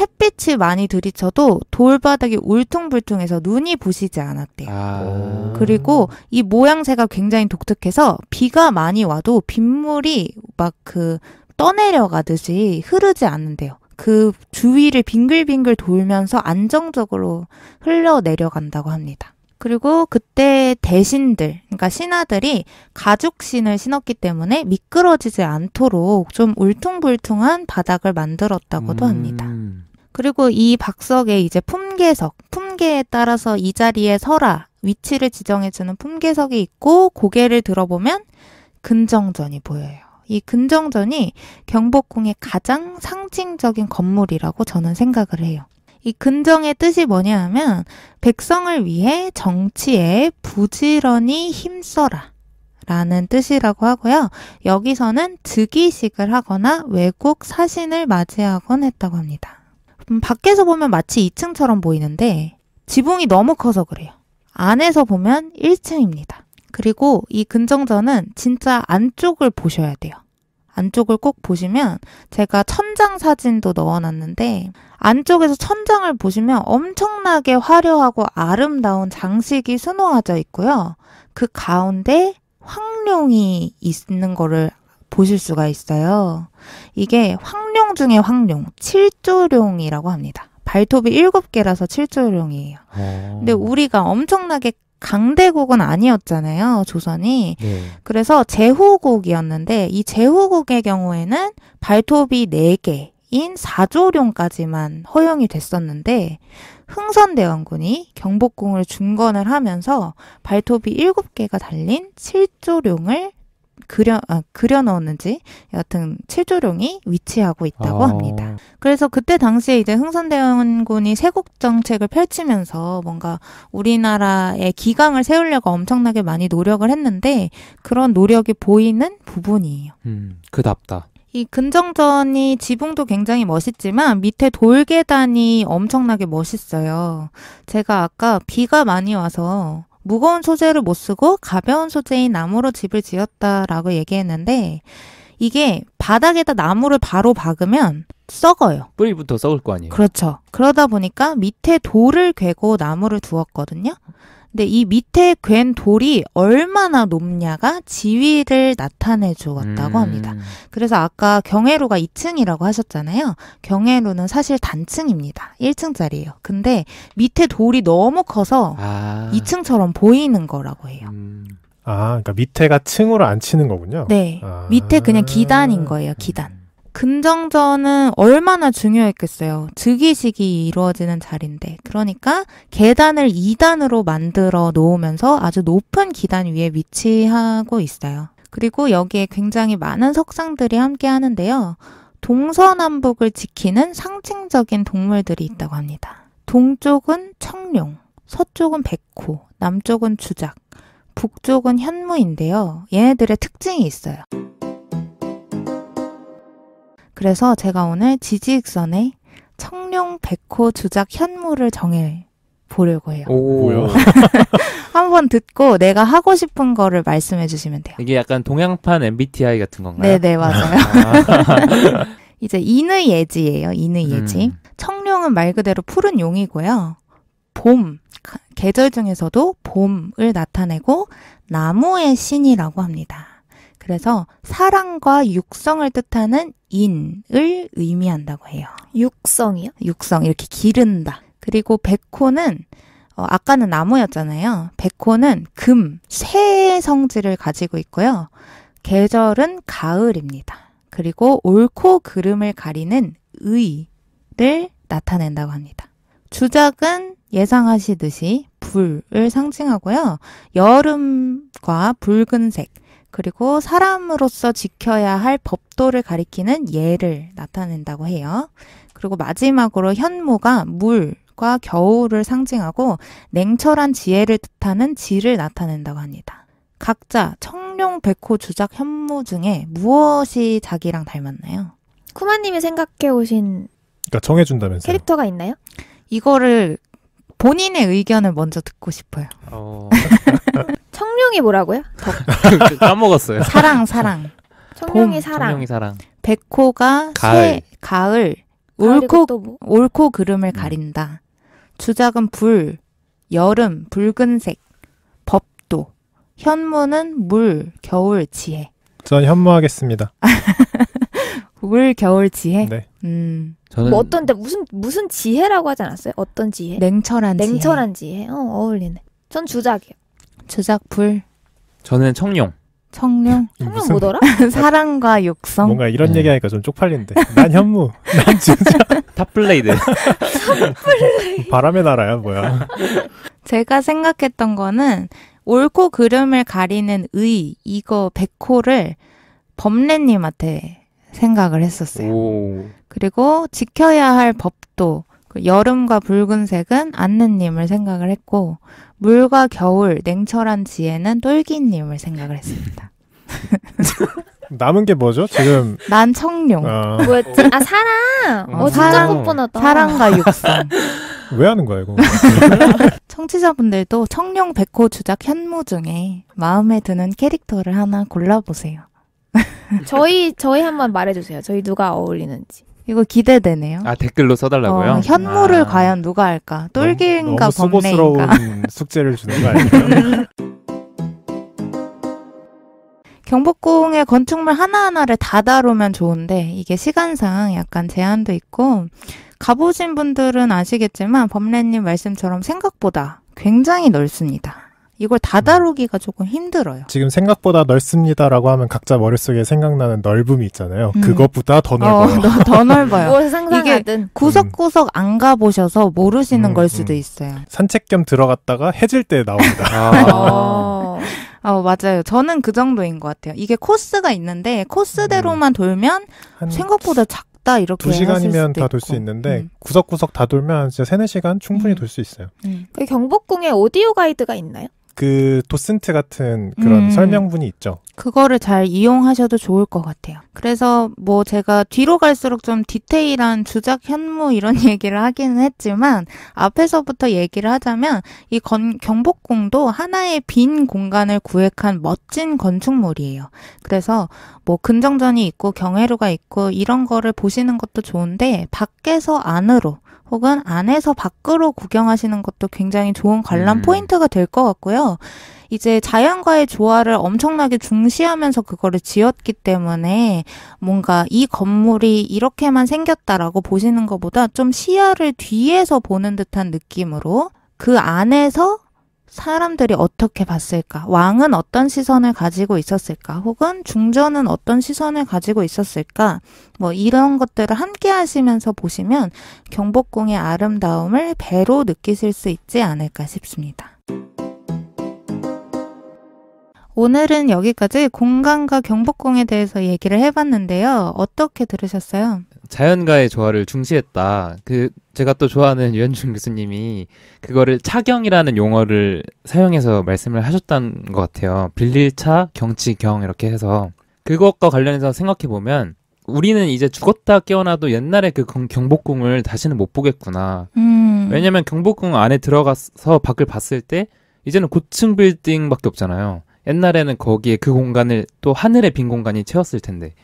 햇빛이 많이 들이쳐도 돌바닥이 울퉁불퉁해서 눈이 부시지 않았대요. 아~ 그리고 이 모양새가 굉장히 독특해서 비가 많이 와도 빗물이 막 그 떠내려가듯이 흐르지 않는데요. 그 주위를 빙글빙글 돌면서 안정적으로 흘러 내려간다고 합니다. 그리고 그때 대신들, 그러니까 신하들이 가죽신을 신었기 때문에 미끄러지지 않도록 좀 울퉁불퉁한 바닥을 만들었다고도 음. 합니다. 그리고 이 박석의 이제 품계석, 품계에 따라서 이 자리에 서라 위치를 지정해주는 품계석이 있고 고개를 들어보면 근정전이 보여요. 이 근정전이 경복궁의 가장 상징적인 건물이라고 저는 생각을 해요. 이 근정의 뜻이 뭐냐 하면 백성을 위해 정치에 부지런히 힘써라. 라는 뜻이라고 하고요. 여기서는 즉위식을 하거나 외국 사신을 맞이하곤 했다고 합니다. 음, 밖에서 보면 마치 2층처럼 보이는데 지붕이 너무 커서 그래요. 안에서 보면 1층입니다. 그리고 이 근정전은 진짜 안쪽을 보셔야 돼요. 안쪽을 꼭 보시면 제가 천장 사진도 넣어놨는데 안쪽에서 천장을 보시면 엄청나게 화려하고 아름다운 장식이 수놓아져 있고요. 그 가운데 황룡이 있는 거를 보실 수가 있어요. 이게 황룡 중에 황룡, 칠조룡이라고 합니다. 발톱이 7 개라서 칠조룡이에요. 어. 근데 우리가 엄청나게 강대국은 아니었잖아요, 조선이. 네. 그래서 제후국이었는데 이 제후국의 경우에는 발톱이 네개인 사조룡까지만 허용이 됐었는데 흥선대원군이 경복궁을 중건을 하면서 발톱이 일곱 개가 달린 칠조룡을 그려 아, 그려 넣었는지 여하튼 칠조룡이 위치하고 있다고 아. 합니다. 그래서 그때 당시에 이제 흥선대원군이 세국 정책을 펼치면서 뭔가 우리나라의 기강을 세우려고 엄청나게 많이 노력을 했는데 그런 노력이 보이는 부분이에요. 음, 그답다. 이 근정전이 지붕도 굉장히 멋있지만 밑에 돌계단이 엄청나게 멋있어요. 제가 아까 비가 많이 와서 무거운 소재를 못 쓰고 가벼운 소재인 나무로 집을 지었다라고 얘기했는데 이게 바닥에다 나무를 바로 박으면 썩어요. 뿌리부터 썩을 거 아니에요. 그렇죠. 그러다 보니까 밑에 돌을 괴고 나무를 두었거든요. 근데 이 밑에 괜 돌이 얼마나 높냐가 지위를 나타내 주었다고 음. 합니다. 그래서 아까 경회로가 2층이라고 하셨잖아요. 경회로는 사실 단층입니다. 1층짜리예요. 근데 밑에 돌이 너무 커서 아. 2층처럼 보이는 거라고 해요. 음. 아, 그러니까 밑에가 층으로 안 치는 거군요. 네. 아. 밑에 그냥 기단인 거예요, 기단. 근정전은 얼마나 중요했겠어요. 즉위식이 이루어지는 자리인데. 그러니까 계단을 2단으로 만들어 놓으면서 아주 높은 기단 위에 위치하고 있어요. 그리고 여기에 굉장히 많은 석상들이 함께 하는데요. 동서남북을 지키는 상징적인 동물들이 있다고 합니다. 동쪽은 청룡, 서쪽은 백호, 남쪽은 주작, 북쪽은 현무인데요. 얘네들의 특징이 있어요. 그래서 제가 오늘 지지익선의 청룡 백호 주작 현무를 정해 보려고 해요. 오, 한번 듣고 내가 하고 싶은 거를 말씀해 주시면 돼요. 이게 약간 동양판 MBTI 같은 건가요? 네네, 네, 맞아요. 아. 이제 인의 예지예요, 인의 예지. 음. 청룡은 말 그대로 푸른 용이고요. 봄, 계절 중에서도 봄을 나타내고 나무의 신이라고 합니다. 그래서 사랑과 육성을 뜻하는 인을 의미한다고 해요. 육성이요? 육성 이렇게 기른다. 그리고 백호는 어, 아까는 나무였잖아요. 백호는 금, 쇠의 성질을 가지고 있고요. 계절은 가을입니다. 그리고 옳고 그름을 가리는 의를 나타낸다고 합니다. 주작은 예상하시듯이 불을 상징하고요. 여름과 붉은색, 그리고 사람으로서 지켜야 할 법도를 가리키는 예를 나타낸다고 해요. 그리고 마지막으로 현무가 물과 겨울을 상징하고 냉철한 지혜를 뜻하는 지를 나타낸다고 합니다. 각자 청룡, 백호, 주작, 현무 중에 무엇이 자기랑 닮았나요? 쿠마님이 생각해 오신 그러니까 정해준다면서 캐릭터가 있나요? 이거를 본인의 의견을 먼저 듣고 싶어요. 어... 청룡이 뭐라고요? 덕. 까먹었어요. 사랑 사랑. 청룡이 사랑. 청룡이 사랑. 백호가 가을. 새 가을. 옳고 뭐. 옳고 그름을 음. 가린다. 주작은 불, 여름, 붉은색, 법도, 현무는 물, 겨울, 지혜. 전 현무하겠습니다. 물, 겨울, 지혜. 네. 음. 저는 뭐 어떤 데 무슨 무슨 지혜라고 하지 않았어요? 어떤 지혜? 냉철한 지혜. 냉철한 지혜. 어, 어울리네. 전 주작이요. 주작풀. 저는 청룡. 청룡? 청룡 무슨... 뭐더라? 사랑과 육성. 뭔가 이런 네. 얘기하니까 좀 쪽팔리는데. 난 현무. 난 진짜. 탑블레이드. 탑블레이드. 바람의 나라야, 뭐야. 제가 생각했던 거는 옳고 그름을 가리는 의, 이거 백호를 범례님한테 생각을 했었어요. 오. 그리고 지켜야 할 법도 그 여름과 붉은색은 안느님을 생각을 했고 물과 겨울, 냉철한 지혜는 똘기님을 생각을 했습니다. 남은 게 뭐죠? 지금 난 청룡. 아. 뭐였지? 아 사랑. 어, 어 진짜 뻔뻔하다. 사랑과 육성. 왜 하는 거야 이거? 청취자분들도 청룡 백호 주작 현무 중에 마음에 드는 캐릭터를 하나 골라보세요. 저희 저희 한번 말해주세요. 저희 누가 어울리는지. 이거 기대되네요. 아 댓글로 써달라고요? 어, 현무를 아. 과연 누가 할까? 똘기인가 범레인가? 숙제를 주는 거 아니에요? 경복궁의 건축물 하나하나를 다 다루면 좋은데 이게 시간상 약간 제한도 있고 가보신 분들은 아시겠지만 범례님 말씀처럼 생각보다 굉장히 넓습니다. 이걸 다 음. 다루기가 조금 힘들어요. 지금 생각보다 넓습니다라고 하면 각자 머릿속에 생각나는 넓음이 있잖아요. 음. 그것보다 더 넓어요. 어, 더, 더, 넓어요. 뭐 상상하든. 음. 구석구석 안 가보셔서 모르시는 음, 걸 음. 수도 있어요. 산책 겸 들어갔다가 해질 때 나옵니다. 아. 어, 어, 맞아요. 저는 그 정도인 것 같아요. 이게 코스가 있는데 코스대로만 음. 돌면 생각보다 작다 이렇게 두 시간이면 다 돌 수 있는데 음. 구석구석 다 돌면 진짜 세네 시간 충분히 음. 돌수 있어요. 그 경복궁에 오디오 가이드가 있나요? 그 도슨트 같은 그런 음. 설명분이 있죠. 그거를 잘 이용하셔도 좋을 것 같아요. 그래서 뭐 제가 뒤로 갈수록 좀 디테일한 주작 현무 이런 얘기를 하기는 했지만 앞에서부터 얘기를 하자면 이 건, 경복궁도 하나의 빈 공간을 구획한 멋진 건축물이에요. 그래서 뭐 근정전이 있고 경회로가 있고 이런 거를 보시는 것도 좋은데 밖에서 안으로 혹은 안에서 밖으로 구경하시는 것도 굉장히 좋은 관람 음. 포인트가 될 것 같고요. 이제 자연과의 조화를 엄청나게 중시하면서 그거를 지었기 때문에 뭔가 이 건물이 이렇게만 생겼다라고 보시는 것보다 좀 시야를 뒤에서 보는 듯한 느낌으로 그 안에서 사람들이 어떻게 봤을까? 왕은 어떤 시선을 가지고 있었을까? 혹은 중전은 어떤 시선을 가지고 있었을까? 뭐 이런 것들을 함께 하시면서 보시면 경복궁의 아름다움을 배로 느끼실 수 있지 않을까 싶습니다. 오늘은 여기까지 공간과 경복궁에 대해서 얘기를 해봤는데요. 어떻게 들으셨어요? 자연과의 조화를 중시했다. 그 제가 또 좋아하는 유현준 교수님이 그거를 차경이라는 용어를 사용해서 말씀을 하셨던 것 같아요. 빌릴차, 경치경 이렇게 해서 그것과 관련해서 생각해 보면 우리는 이제 죽었다 깨어나도 옛날에 그 경복궁을 다시는 못 보겠구나. 음. 왜냐면 경복궁 안에 들어가서 밖을 봤을 때 이제는 고층 빌딩밖에 없잖아요. 옛날에는 거기에 그 공간을 또 하늘의 빈 공간이 채웠을 텐데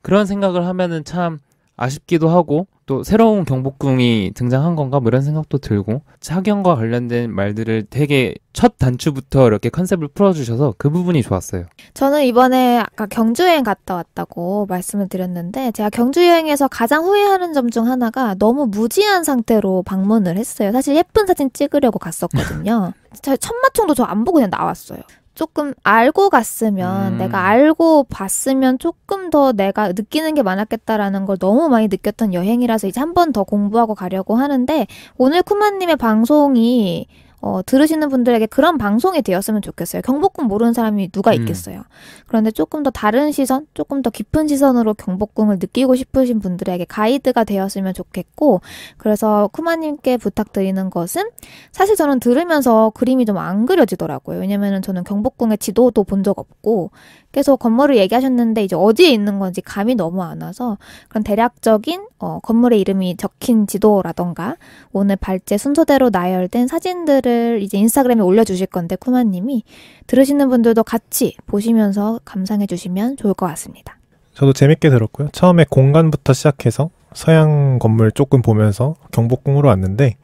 그런 생각을 하면은 참 아쉽기도 하고 또 새로운 경복궁이 등장한 건가 뭐 이런 생각도 들고 착용과 관련된 말들을 되게 첫 단추부터 이렇게 컨셉을 풀어주셔서 그 부분이 좋았어요. 저는 이번에 아까 경주 여행 갔다 왔다고 말씀을 드렸는데 제가 경주 여행에서 가장 후회하는 점 중 하나가 너무 무지한 상태로 방문을 했어요. 사실 예쁜 사진 찍으려고 갔었거든요. 제 첫마총도 저 안 보고 그냥 나왔어요. 조금 알고 갔으면 음. 내가 알고 봤으면 조금 더 내가 느끼는 게 많았겠다라는 걸 너무 많이 느꼈던 여행이라서 이제 한 번 더 공부하고 가려고 하는데 오늘 쿠마님의 방송이 어, 들으시는 분들에게 그런 방송이 되었으면 좋겠어요. 경복궁 모르는 사람이 누가 음. 있겠어요. 음. 그런데 조금 더 다른 시선, 조금 더 깊은 시선으로 경복궁을 느끼고 싶으신 분들에게 가이드가 되었으면 좋겠고, 그래서 쿠마님께 부탁드리는 것은 사실 저는 들으면서 그림이 좀 안 그려지더라고요. 왜냐면은 저는 경복궁의 지도도 본 적 없고, 그래서 건물을 얘기하셨는데 이제 어디에 있는 건지 감이 너무 안 와서 그런 대략적인 어, 건물의 이름이 적힌 지도라던가 오늘 발제 순서대로 나열된 사진들을 이제 인스타그램에 올려주실 건데 쿠마님이 들으시는 분들도 같이 보시면서 감상해 주시면 좋을 것 같습니다. 저도 재밌게 들었고요. 처음에 공간부터 시작해서 서양 건물 조금 보면서 경복궁으로 왔는데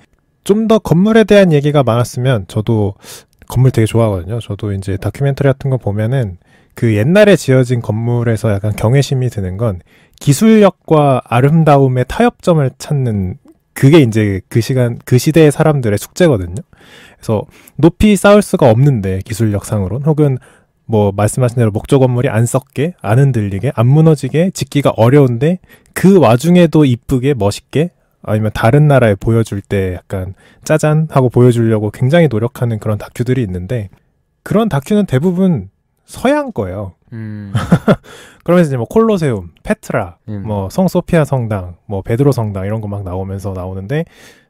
좀 더 건물에 대한 얘기가 많았으면 저도 건물 되게 좋아하거든요. 저도 이제 다큐멘터리 같은 거 보면은 그 옛날에 지어진 건물에서 약간 경외심이 드는 건 기술력과 아름다움의 타협점을 찾는 그게 이제 그 시간 그 시대의 사람들의 숙제거든요. 그래서 높이 쌓을 수가 없는데 기술력상으론 혹은 뭐 말씀하신 대로 목조 건물이 안 썩게 안 흔들리게 안 무너지게 짓기가 어려운데 그 와중에도 이쁘게 멋있게 아니면 다른 나라에 보여줄 때 약간 짜잔 하고 보여주려고 굉장히 노력하는 그런 다큐들이 있는데 그런 다큐는 대부분 서양 거예요. 음. 그러면서 이제 뭐 콜로세움, 페트라, 음. 뭐성 소피아 성당, 뭐 베드로 성당 이런 거 막 나오면서 나오는데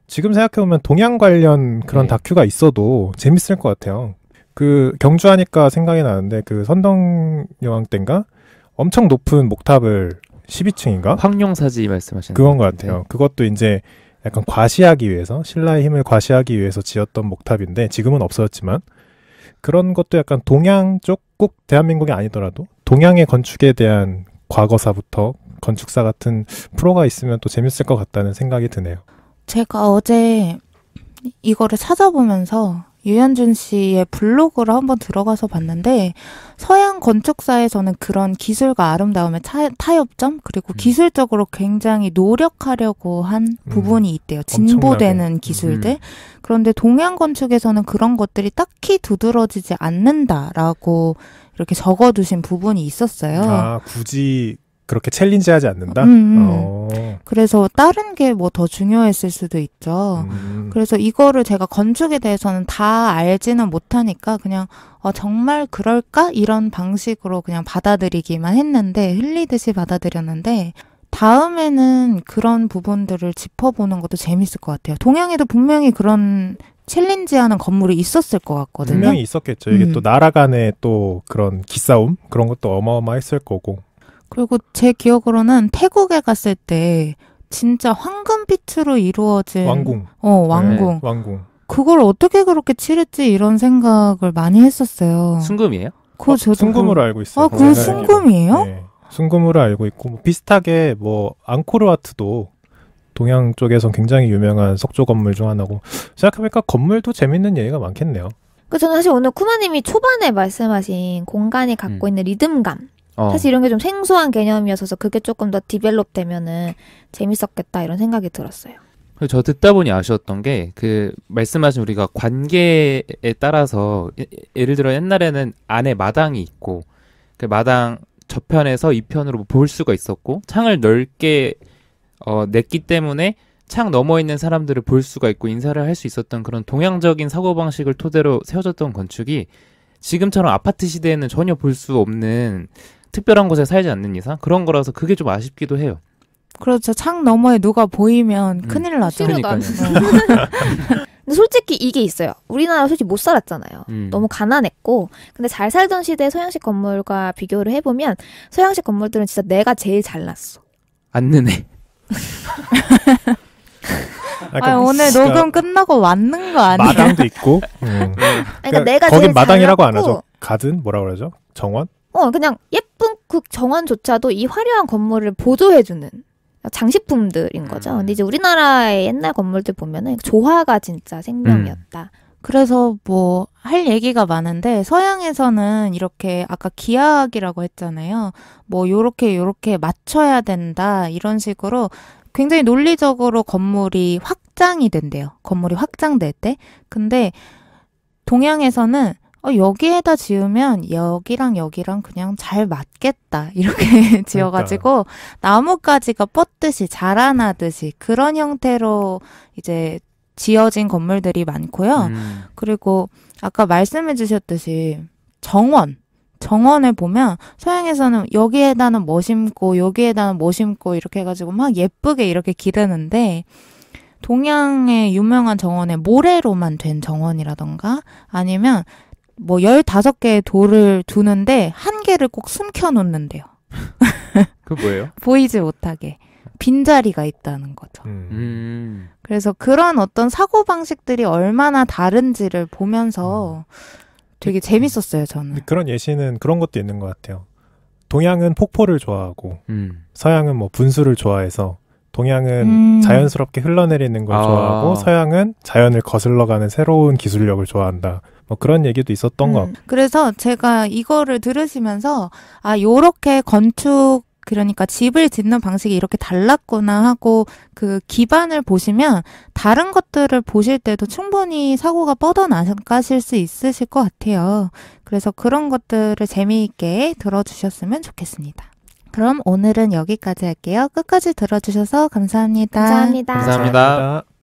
지금 생각해 보면 동양 관련 그런 네. 다큐가 있어도 재밌을 것 같아요. 그 경주하니까 생각이 나는데 그 선덕 여왕 때인가 엄청 높은 목탑을 12층인가? 황룡사지 말씀하시는 그건 것 같아요. 네. 그것도 이제 약간 과시하기 위해서 신라의 힘을 과시하기 위해서 지었던 목탑인데 지금은 없어졌지만 그런 것도 약간 동양 쪽 꼭 대한민국이 아니더라도 동양의 건축에 대한 과거사부터 건축사 같은 프로가 있으면 또 재밌을 것 같다는 생각이 드네요. 제가 어제 이거를 찾아보면서 유현준 씨의 블로그를 한번 들어가서 봤는데 서양 건축사에서는 그런 기술과 아름다움의 차, 타협점 그리고 음. 기술적으로 굉장히 노력하려고 한 음. 부분이 있대요. 진보되는 엄청나게. 음. 기술들. 음. 그런데 동양 건축에서는 그런 것들이 딱히 두드러지지 않는다라고 이렇게 적어두신 부분이 있었어요. 아, 굳이 그렇게 챌린지하지 않는다. 음, 음. 어. 그래서 다른 게 뭐 더 중요했을 수도 있죠. 음. 그래서 이거를 제가 건축에 대해서는 다 알지는 못하니까 그냥 어, 정말 그럴까 이런 방식으로 그냥 받아들이기만 했는데 흘리듯이 받아들였는데 다음에는 그런 부분들을 짚어보는 것도 재밌을 것 같아요. 동양에도 분명히 그런 챌린지하는 건물이 있었을 것 같거든요. 분명히 있었겠죠. 이게 음. 또 나라 간의 또 그런 기싸움 그런 것도 어마어마했을 거고. 그리고 제 기억으로는 태국에 갔을 때 진짜 황금빛으로 이루어진 왕궁. 어, 왕궁. 네. 왕궁. 그걸 어떻게 그렇게 칠했지 이런 생각을 많이 했었어요. 순금이에요? 그거 어, 저도 순금으로 그- 알고 있어요. 아, 그 순금이에요? 네. 순금으로 알고 있고 뭐 비슷하게 뭐 앙코르와트도 동양 쪽에선 굉장히 유명한 석조 건물 중 하나고 생각해보니까 건물도 재밌는 얘기가 많겠네요. 그 저는 사실 오늘 쿠마님이 초반에 말씀하신 공간이 갖고 음. 있는 리듬감 어. 사실 이런 게 좀 생소한 개념이어서 그게 조금 더 디벨롭 되면은 재밌었겠다 이런 생각이 들었어요. 저 듣다 보니 아쉬웠던 게 그 말씀하신 우리가 관계에 따라서 예, 예, 예를 들어 옛날에는 안에 마당이 있고 그 마당 저편에서 이편으로 뭐 볼 수가 있었고 창을 넓게 어, 냈기 때문에 창 넘어 있는 사람들을 볼 수가 있고 인사를 할 수 있었던 그런 동양적인 사고 방식을 토대로 세워졌던 건축이 지금처럼 아파트 시대에는 전혀 볼 수 없는 특별한 곳에 살지 않는 이상 그런 거라서 그게 좀 아쉽기도 해요. 그렇죠. 창 너머에 누가 보이면 음. 큰일 나죠. 그러니까 근데 솔직히 이게 있어요. 우리나라 솔직히 못 살았잖아요. 음. 너무 가난했고. 근데 잘 살던 시대 서양식 건물과 비교를 해보면 서양식 건물들은 진짜 내가 제일 잘났어. 안 느네. 아 오늘 그러니까 녹음 끝나고 왔는 거 아니야? 마당도 있고. 음. 그러니까, 그러니까, 내가 거긴 마당이라고 안 하죠. 가든 뭐라 그러죠? 정원? 어 그냥 예뻐. 각국 정원조차도 이 화려한 건물을 보조해주는 장식품들인 거죠. 음. 근데 이제 우리나라의 옛날 건물들 보면은 조화가 진짜 생명이었다. 음. 그래서 뭐 할 얘기가 많은데 서양에서는 이렇게 아까 기하학이라고 했잖아요. 뭐 요렇게 요렇게 맞춰야 된다 이런 식으로 굉장히 논리적으로 건물이 확장이 된대요. 건물이 확장될 때. 근데 동양에서는 어, 여기에다 지으면 여기랑 여기랑 그냥 잘 맞겠다 이렇게 그러니까. 지어가지고 나뭇가지가 뻗듯이 자라나듯이 그런 형태로 이제 지어진 건물들이 많고요. 음. 그리고 아까 말씀해 주셨듯이 정원 정원을 보면 서양에서는 여기에다는 멋있고 뭐 여기에다는 멋있고 뭐 이렇게 해가지고 막 예쁘게 이렇게 기르는데 동양의 유명한 정원에 모래로만 된 정원이라던가 아니면 뭐 15개의 돌을 두는데 한 개를 꼭 숨겨 놓는데요. 그 뭐예요? 보이지 못하게. 빈자리가 있다는 거죠. 음. 음. 그래서 그런 어떤 사고방식들이 얼마나 다른지를 보면서 음. 되게 재밌었어요, 저는. 그런 예시는 그런 것도 있는 것 같아요. 동양은 폭포를 좋아하고, 음. 서양은 뭐 분수를 좋아해서, 동양은 음. 자연스럽게 흘러내리는 걸 아. 좋아하고, 서양은 자연을 거슬러 가는 새로운 기술력을 좋아한다. 뭐 그런 얘기도 있었던 음, 것 같아요. 그래서 제가 이거를 들으시면서 아 요렇게 건축 그러니까 집을 짓는 방식이 이렇게 달랐구나 하고 그 기반을 보시면 다른 것들을 보실 때도 충분히 사고가 뻗어나가실 수 있으실 것 같아요. 그래서 그런 것들을 재미있게 들어주셨으면 좋겠습니다. 그럼 오늘은 여기까지 할게요. 끝까지 들어주셔서 감사합니다. 감사합니다. 감사합니다. 감사합니다.